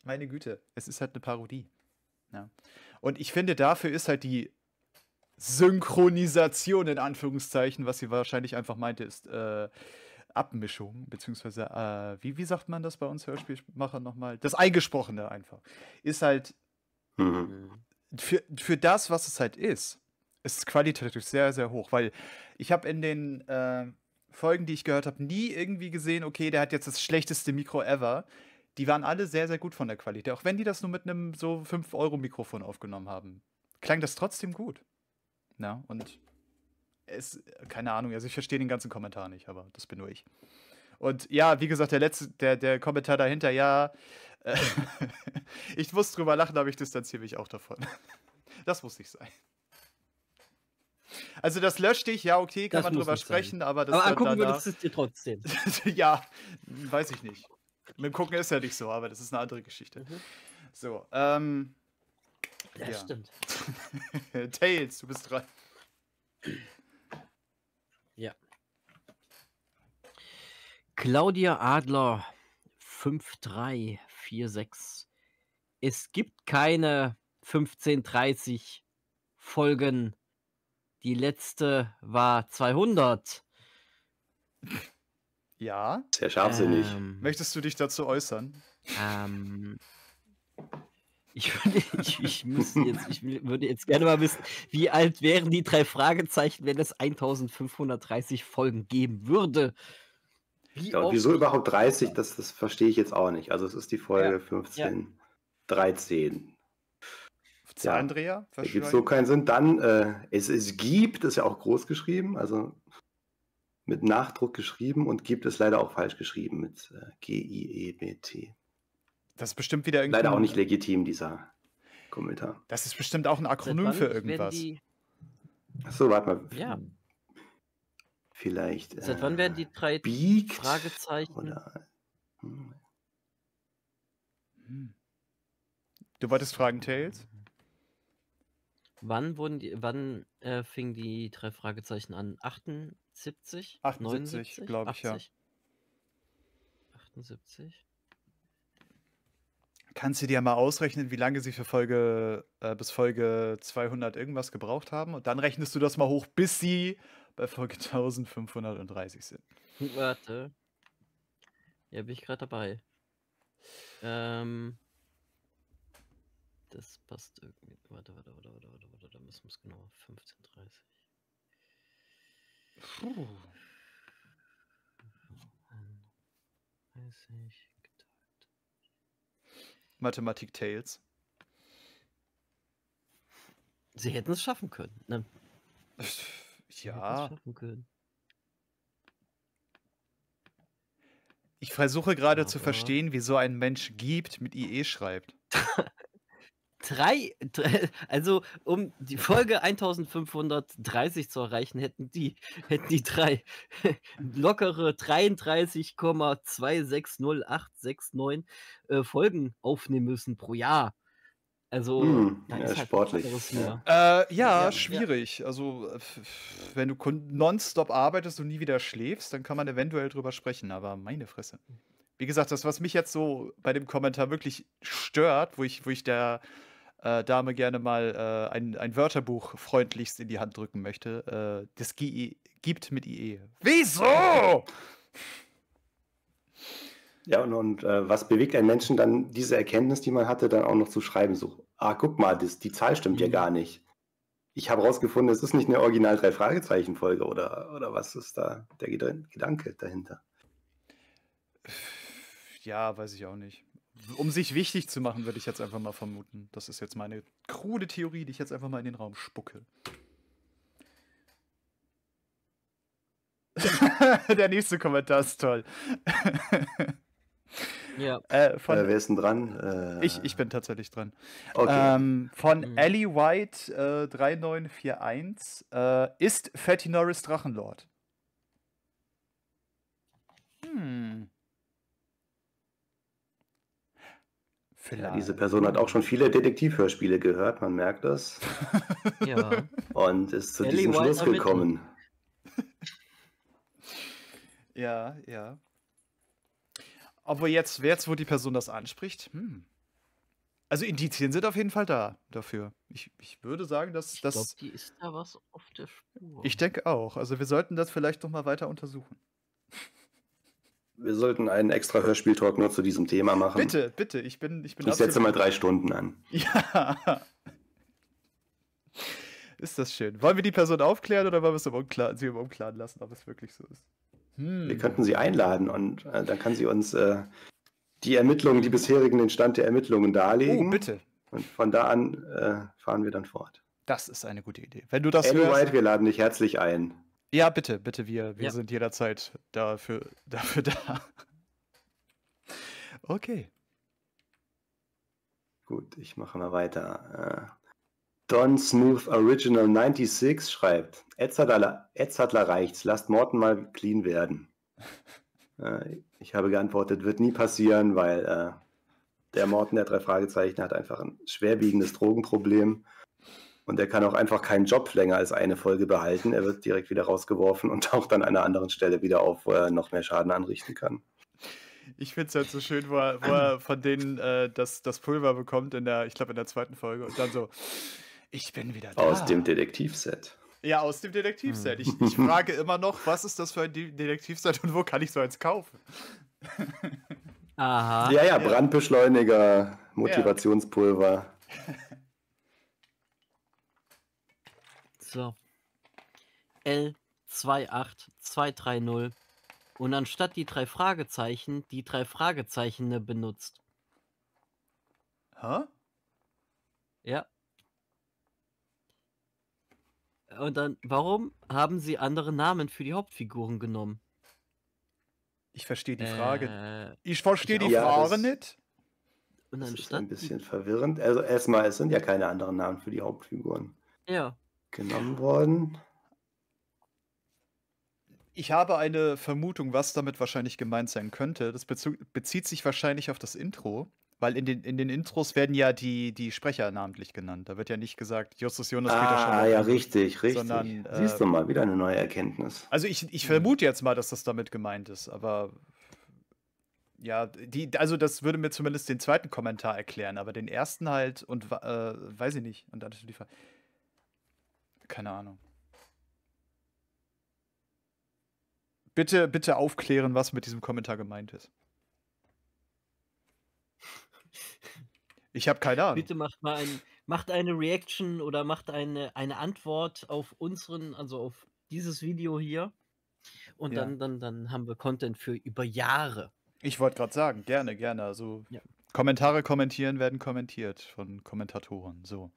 meine Güte, es ist halt eine Parodie. Ja. Und ich finde, dafür ist halt die Synchronisation in Anführungszeichen, was sie wahrscheinlich einfach meinte, ist äh, Abmischung, beziehungsweise, äh, wie, wie sagt man das bei uns Hörspielmachern nochmal? Das Eingesprochene einfach. Ist halt mhm. mhm für, für das, was es halt ist, ist es qualitativ sehr, sehr hoch, weil ich habe in den äh, Folgen, die ich gehört habe, nie irgendwie gesehen, okay, der hat jetzt das schlechteste Mikro ever. Die waren alle sehr, sehr gut von der Qualität, auch wenn die das nur mit einem so 5-Euro-Mikrofon aufgenommen haben. Klang das trotzdem gut. Na, ne? und es, keine Ahnung, also ich verstehe den ganzen Kommentar nicht, aber das bin nur ich. Und ja, wie gesagt, der letzte, der, der Kommentar dahinter, ja, äh, <laughs> ich muss drüber lachen, aber ich distanziere mich auch davon. <laughs> Das muss nicht sein. Also das löscht dich, ja, okay, kann das man drüber sprechen, sein. aber das. Aber angucken danach... würdest du dir trotzdem. <laughs> ja, weiß ich nicht. Mit dem Gucken ist ja nicht so, aber das ist eine andere Geschichte. Mhm. So, ähm. Ja, ja. stimmt. Tails, du bist dran. Ja. Claudia Adler 5-3 4, 6. Es gibt keine 15, 30 Folgen. Die letzte war 200. Ja. Sehr scharfsinnig. Ähm, Möchtest du dich dazu äußern? Ähm, ich, würde, <laughs> ich, ich, jetzt, ich würde jetzt gerne mal wissen, wie alt wären die drei Fragezeichen, wenn es 1530 Folgen geben würde? Wie ja, und wieso überhaupt 30? Das, das verstehe ich jetzt auch nicht. Also es ist die Folge ja. 15, ja. 13. Zahndreher? Ja, gibt so keinen Sinn. Dann, äh, es, es gibt, ist ja auch groß geschrieben, also mit Nachdruck geschrieben und gibt es leider auch falsch geschrieben mit äh, G-I-E-B-T. Das ist bestimmt wieder irgendwie. Leider auch nicht legitim, dieser Kommentar. Das ist bestimmt auch ein Akronym für irgendwas. Die... Achso, warte mal. Ja vielleicht. Seit äh, wann werden äh, die drei biegt Fragezeichen? Oder, hm. hm. Du wolltest fragen, Tails? Wann wurden die, wann äh, fingen die drei Fragezeichen an? 78? 78, glaube ich, 80? ja. 78? Kannst du dir mal ausrechnen, wie lange sie für Folge äh, bis Folge 200 irgendwas gebraucht haben? Und dann rechnest du das mal hoch, bis sie bei Folge 1530 <laughs> sind. Warte. Ja, bin ich gerade dabei. Ähm, das passt irgendwie. Warte, warte, warte, warte, warte, warte, da müssen wir es genau. 1530. Puh. 30 Mathematik Tales. Sie hätten es schaffen können. Ne? <laughs> ja. Ich versuche gerade zu verstehen, wieso ein Mensch gibt mit IE schreibt. <laughs> Drei, also um die Folge 1530 zu erreichen, hätten die, hätten die drei <laughs> lockere 33,260869 äh, Folgen aufnehmen müssen pro Jahr. Also, hm, ja, ist halt sportlich. Äh, ja, schwierig. Also, wenn du nonstop arbeitest und nie wieder schläfst, dann kann man eventuell drüber sprechen, aber meine Fresse. Wie gesagt, das, was mich jetzt so bei dem Kommentar wirklich stört, wo ich, wo ich der äh, Dame gerne mal äh, ein, ein Wörterbuch freundlichst in die Hand drücken möchte, äh, das G e, gibt mit IE. Wieso? <laughs> Ja, und, und äh, was bewegt einen Menschen dann, diese Erkenntnis, die man hatte, dann auch noch zu schreiben? So, ah, guck mal, das, die Zahl stimmt mhm. ja gar nicht. Ich habe rausgefunden, es ist nicht eine original drei Fragezeichen Folge oder, oder was ist da der Gedanke dahinter? Ja, weiß ich auch nicht. Um sich wichtig zu machen, würde ich jetzt einfach mal vermuten. Das ist jetzt meine krude Theorie, die ich jetzt einfach mal in den Raum spucke. <laughs> der nächste Kommentar ist toll. <laughs> Ja. Äh, von, äh, wer ist denn dran? Äh, ich, ich bin tatsächlich dran. Okay. Ähm, von mhm. Ellie White äh, 3941 äh, ist Fatty Norris Drachenlord. Hm. Ja, diese Person hat auch schon viele Detektivhörspiele gehört, man merkt das. ja. Und ist zu Ellie diesem White Schluss gekommen. <laughs> ja, ja. Aber jetzt, jetzt, wo die Person das anspricht, hm. Also Indizien sind auf jeden Fall da dafür. Ich, ich würde sagen, dass ich das. Glaub, die ist da was auf der Spur. Ich denke auch. Also wir sollten das vielleicht nochmal weiter untersuchen. Wir sollten einen extra Hörspieltalk nur zu diesem Thema machen. Bitte, bitte, ich bin. Ich, bin ich setze mal drei Stunden an. Ja. Ist das schön. Wollen wir die Person aufklären oder wollen wir es im Unklaren, sie im Unklaren lassen, ob es wirklich so ist? Hm. Wir könnten sie einladen und äh, dann kann sie uns äh, die Ermittlungen, die bisherigen, den Stand der Ermittlungen darlegen. Oh, bitte. Und von da an äh, fahren wir dann fort. Das ist eine gute Idee. Wenn du das Anyway, hörst, wir laden dich herzlich ein. Ja, bitte, bitte, wir, wir ja. sind jederzeit dafür, <laughs> dafür da. Okay. Gut, ich mache mal weiter. Äh, Don Smooth Original 96 schreibt, Edzardler, reicht's, lasst Morten mal clean werden. <laughs> Äh, ich habe geantwortet, wird nie passieren, weil äh, der Morten der drei Fragezeichen hat einfach ein schwerwiegendes Drogenproblem und er kann auch einfach keinen Job länger als eine Folge behalten. Er wird direkt wieder rausgeworfen und <laughs> taucht an einer anderen Stelle wieder auf, wo er noch mehr Schaden anrichten kann. Ich finde es halt so schön, wo er, wo er von denen äh, das, das Pulver bekommt in der, ich glaube, in der zweiten Folge und dann so, ich bin wieder da. Aus dem Detektivset. Ja, aus dem Detektivset. Ich, ich hm. <laughs> frage immer noch, was ist das für ein Detektivset und wo kann ich so eins kaufen? <laughs> Aha. Ja, ja, Brandbeschleuniger, Motivationspulver. So. L28230. Und anstatt die drei Fragezeichen, die drei Fragezeichen benutzt. Hä? Huh? Ja. Und dann, warum haben sie andere Namen für die Hauptfiguren genommen? Ich verstehe die Frage. Äh, ich verstehe die ja, Frage nicht. Und dann das ist ein bisschen verwirrend. Also erstmal, es sind ja keine anderen Namen für die Hauptfiguren ja. genommen worden. Ich habe eine Vermutung, was damit wahrscheinlich gemeint sein könnte. Das bezieht sich wahrscheinlich auf das Intro. Weil in den, in den Intros werden ja die, die Sprecher namentlich genannt. Da wird ja nicht gesagt, Justus Jonas Peter Schaller. Ah, ja, richtig, richtig. Sondern, äh, Siehst du mal, wieder eine neue Erkenntnis. Also ich, ich mhm. vermute jetzt mal, dass das damit gemeint ist, aber ja, die, also das würde mir zumindest den zweiten Kommentar erklären, aber den ersten halt und äh, weiß ich nicht. Und dann die Frage. Keine Ahnung. Bitte, bitte aufklären, was mit diesem Kommentar gemeint ist. Ich habe keine Ahnung. Bitte macht mal ein, macht eine Reaction oder macht eine, eine Antwort auf unseren, also auf dieses Video hier. Und ja. dann, dann, dann haben wir Content für über Jahre. Ich wollte gerade sagen, gerne, gerne. Also ja. Kommentare kommentieren werden kommentiert von Kommentatoren. So.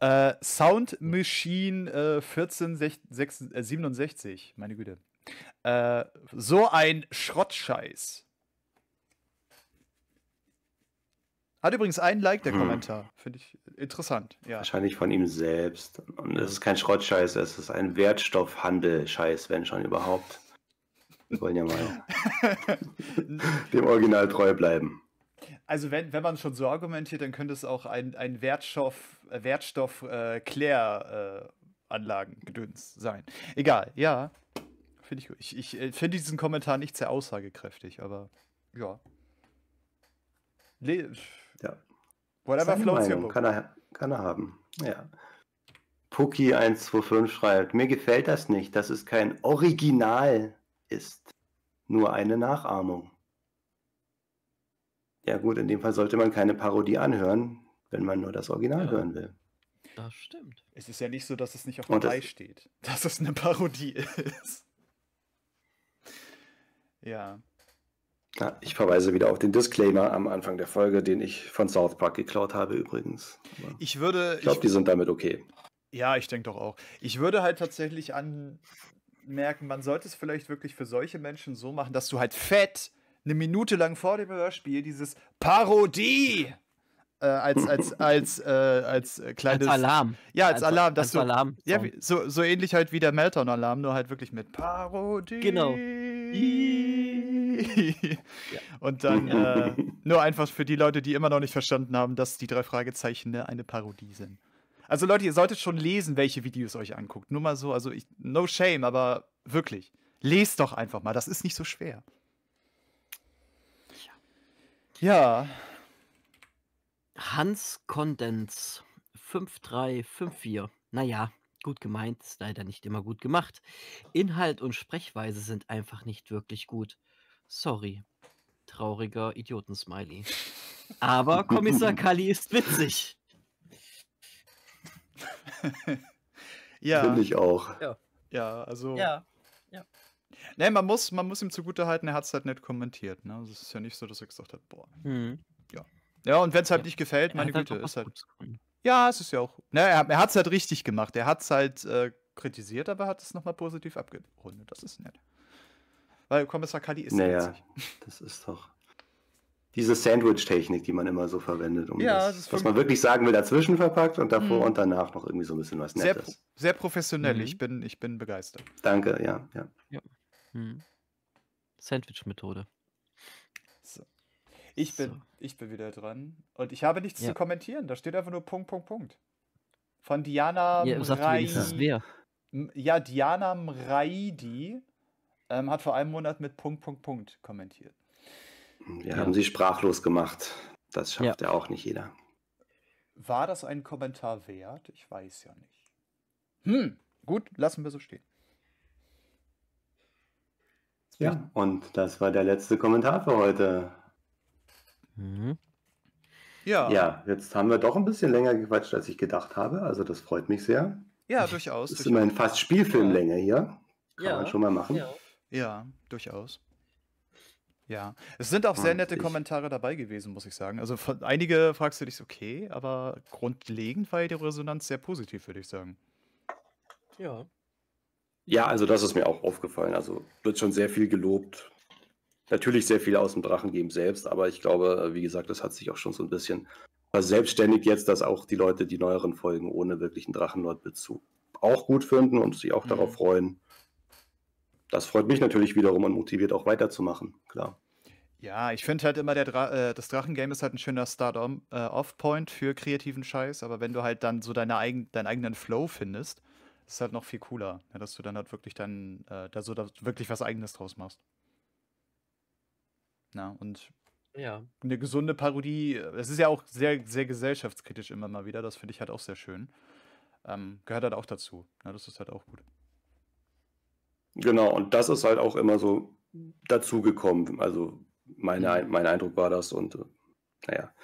Äh, Sound Machine äh, 1467, äh, meine Güte. Äh, so ein Schrottscheiß. Hat übrigens einen Like, der hm. Kommentar. Finde ich interessant. Ja. Wahrscheinlich von ihm selbst. Und es ist kein Schrottscheiß, es ist ein Wertstoffhandel-Scheiß, wenn schon überhaupt. Wir wollen ja mal <laughs> dem Original treu bleiben. Also wenn, wenn man schon so argumentiert, dann könnte es auch ein, ein Wertstoff, äh, Wertstoff äh, Claire äh, gedöns sein. Egal, ja. Finde ich gut. Ich, ich äh, finde diesen Kommentar nicht sehr aussagekräftig, aber ja. Le ja. Whatever floats your boat. Kann er, kann er haben. Ja. Puki125 schreibt, mir gefällt das nicht, dass es kein Original ist, nur eine Nachahmung. Ja gut, in dem Fall sollte man keine Parodie anhören, wenn man nur das Original ja. hören will. Das stimmt. Es ist ja nicht so, dass es nicht auf der Datei steht, dass es eine Parodie <laughs> ist. ja. Ja, ich verweise wieder auf den Disclaimer am Anfang der Folge, den ich von South Park geklaut habe übrigens. Aber ich würde. Ich glaube, die sind damit okay. Ja, ich denke doch auch. Ich würde halt tatsächlich anmerken, man sollte es vielleicht wirklich für solche Menschen so machen, dass du halt fett eine Minute lang vor dem Hörspiel dieses Parodie äh, als als <laughs> als äh, als äh, kleines als Alarm. Ja, als, als Alarm, dass als du Alarm ja so so ähnlich halt wie der Meltdown Alarm, nur halt wirklich mit Parodie. Genau. I <laughs> Und dann äh, <laughs> nur einfach für die Leute, die immer noch nicht verstanden haben, dass die drei Fragezeichen ne, eine Parodie sind. Also Leute, ihr solltet schon lesen, welche Videos euch anguckt. Nur mal so, also ich, no shame, aber wirklich, lest doch einfach mal. Das ist nicht so schwer. Ja. Hans Kondens 5354. Naja, gut gemeint, ist leider nicht immer gut gemacht. Inhalt und Sprechweise sind einfach nicht wirklich gut. Sorry. Trauriger Idioten-Smiley. Aber <laughs> Kommissar Kalli ist witzig. <laughs> ja. Finde ich auch. Ja, ja also. Ja. ja. Ne, man muss, man muss ihm zugutehalten, er hat es halt nicht kommentiert. Ne? Also es ist ja nicht so, dass er gesagt hat, boah. Mhm. Ja. Ja, und wenn es halt ja. nicht gefällt, meine halt Güte, halt ist halt. Ja, es ist ja auch. Ne, er, er hat es halt richtig gemacht. Er hat es halt äh, kritisiert, aber hat es nochmal positiv abgerundet. Das ist nett weil Kommissar Kadi ist naja, witzig. das ist doch diese Sandwich-Technik, die man immer so verwendet, um ja, das, das was man wirklich sagen will, dazwischen verpackt und davor mhm. und danach noch irgendwie so ein bisschen was Nettes. Sehr, sehr professionell, mhm. ich, bin, ich bin begeistert. Danke, ja. ja. ja. Mhm. Sandwich-Methode. So. Ich, bin, ich bin wieder dran und ich habe nichts ja. zu kommentieren, da steht einfach nur Punkt, Punkt, Punkt. Von Diana ja, Mraidi. Ja, Diana Mraidi ähm, hat vor einem Monat mit Punkt, Punkt, Punkt kommentiert. Wir ja. haben sie sprachlos gemacht. Das schafft ja. ja auch nicht jeder. War das ein Kommentar wert? Ich weiß ja nicht. Hm, gut, lassen wir so stehen. Ja, und das war der letzte Kommentar für heute. Mhm. Ja. Ja, jetzt haben wir doch ein bisschen länger gequatscht, als ich gedacht habe. Also das freut mich sehr. Ja, durchaus. Das ist durchaus. immerhin fast Spielfilmlänge hier. Kann ja. man schon mal machen. Ja. Ja, durchaus. Ja, es sind auch sehr nette ich, Kommentare dabei gewesen, muss ich sagen. Also von, einige fragst du dich, okay, aber grundlegend war ja die Resonanz sehr positiv, würde ich sagen. Ja. Ja, also das ist mir auch aufgefallen. Also wird schon sehr viel gelobt. Natürlich sehr viel aus dem Drachengeben selbst, aber ich glaube, wie gesagt, das hat sich auch schon so ein bisschen selbstständig jetzt, dass auch die Leute die neueren Folgen ohne wirklichen Drachenlord-Bezug auch gut finden und sich auch mhm. darauf freuen das freut mich natürlich wiederum und motiviert auch weiterzumachen, klar. Ja, ich finde halt immer, der Dra äh, das Drachengame ist halt ein schöner Start-off-Point äh, für kreativen Scheiß, aber wenn du halt dann so deine eigen, deinen eigenen Flow findest, ist halt noch viel cooler, ja, ne, dass du dann halt wirklich dann äh, da so da wirklich was Eigenes draus machst. Na, und ja. eine gesunde Parodie, äh, es ist ja auch sehr, sehr gesellschaftskritisch immer mal wieder, das finde ich halt auch sehr schön. Ähm, gehört halt auch dazu. Ja, ne, das ist halt auch gut. Genau, und das ist halt auch immer so dazugekommen. Also meine, mhm. mein Eindruck war das und äh, naja.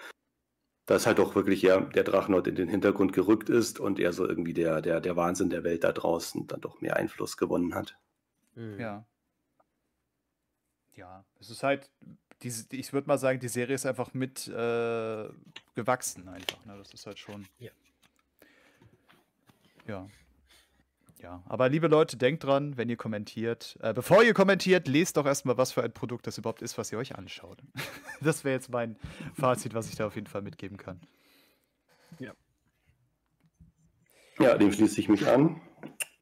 Dass halt auch wirklich ja der Drachenlord in den Hintergrund gerückt ist und eher so irgendwie der, der, der Wahnsinn der Welt da draußen dann doch mehr Einfluss gewonnen hat. Mhm. Ja. Ja, es ist halt, die, ich würde mal sagen, die Serie ist einfach mit äh, gewachsen einfach. Ne? Das ist halt schon. Ja. Ja ja, aber liebe Leute, denkt dran, wenn ihr kommentiert, äh, bevor ihr kommentiert, lest doch erstmal, was für ein Produkt das überhaupt ist, was ihr euch anschaut. <laughs> das wäre jetzt mein Fazit, was ich da auf jeden Fall mitgeben kann. Ja. Ja, dem schließe ich mich an.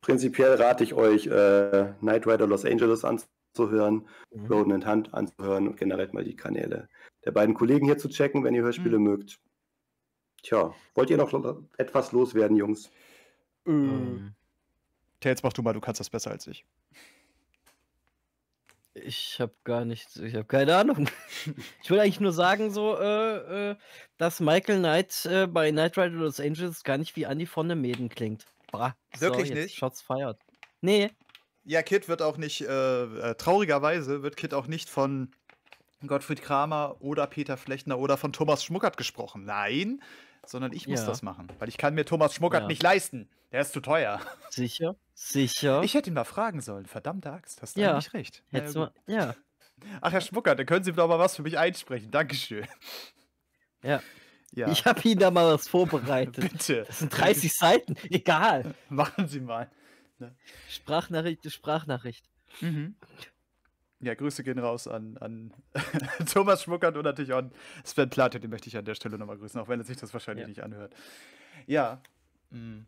Prinzipiell rate ich euch, äh, Night Rider Los Angeles anzuhören, mhm. Roden in Hand anzuhören und generell mal die Kanäle der beiden Kollegen hier zu checken, wenn ihr Hörspiele mhm. mögt. Tja, wollt ihr noch etwas loswerden, Jungs? Äh, ähm. Tails, mach du mal, du kannst das besser als ich. Ich habe gar nichts, ich habe keine Ahnung. <laughs> ich will eigentlich nur sagen, so, äh, äh, dass Michael Knight äh, bei Knight Rider Los Angeles gar nicht wie Andy von den Mäden klingt. Bra, Wirklich so, nicht? Shots feiert. Nee. Ja, Kit wird auch nicht, äh, äh, traurigerweise wird Kit auch nicht von Gottfried Kramer oder Peter Flechtner oder von Thomas Schmuckert gesprochen. Nein, sondern ich muss ja. das machen. Weil ich kann mir Thomas Schmuckert ja. nicht leisten. Der ist zu teuer. <laughs> Sicher? Sicher? Ich hätte ihn mal fragen sollen. Verdammte Axt, hast du ja. nicht recht. Hättest ja, du, <laughs> ja. Ach, Herr Schmuckert, dann können Sie doch mal was für mich einsprechen. Dankeschön. <laughs> Ja. ja. Ich habe Ihnen da mal was vorbereitet. Bitte. Das sind 30 Seiten. Egal. Machen Sie mal. Ne? Sprachnachricht Sprachnachricht. Mhm. Ja, Grüße gehen raus an, an <laughs> Thomas Schmuckert und natürlich auch an Sven Plate, den möchte ich an der Stelle nochmal grüßen, auch wenn er sich das wahrscheinlich ja. nicht anhört. Ja. Mm,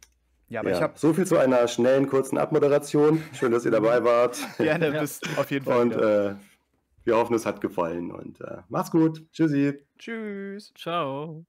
ja, aber ja. ich habe. So viel zu einer schnellen, kurzen Abmoderation. Schön, dass ihr dabei wart. <laughs> Gerne, ja. bis auf jeden Fall. Und äh, wir hoffen, es hat gefallen und äh, macht's gut. Tschüssi. Tschüss. Ciao.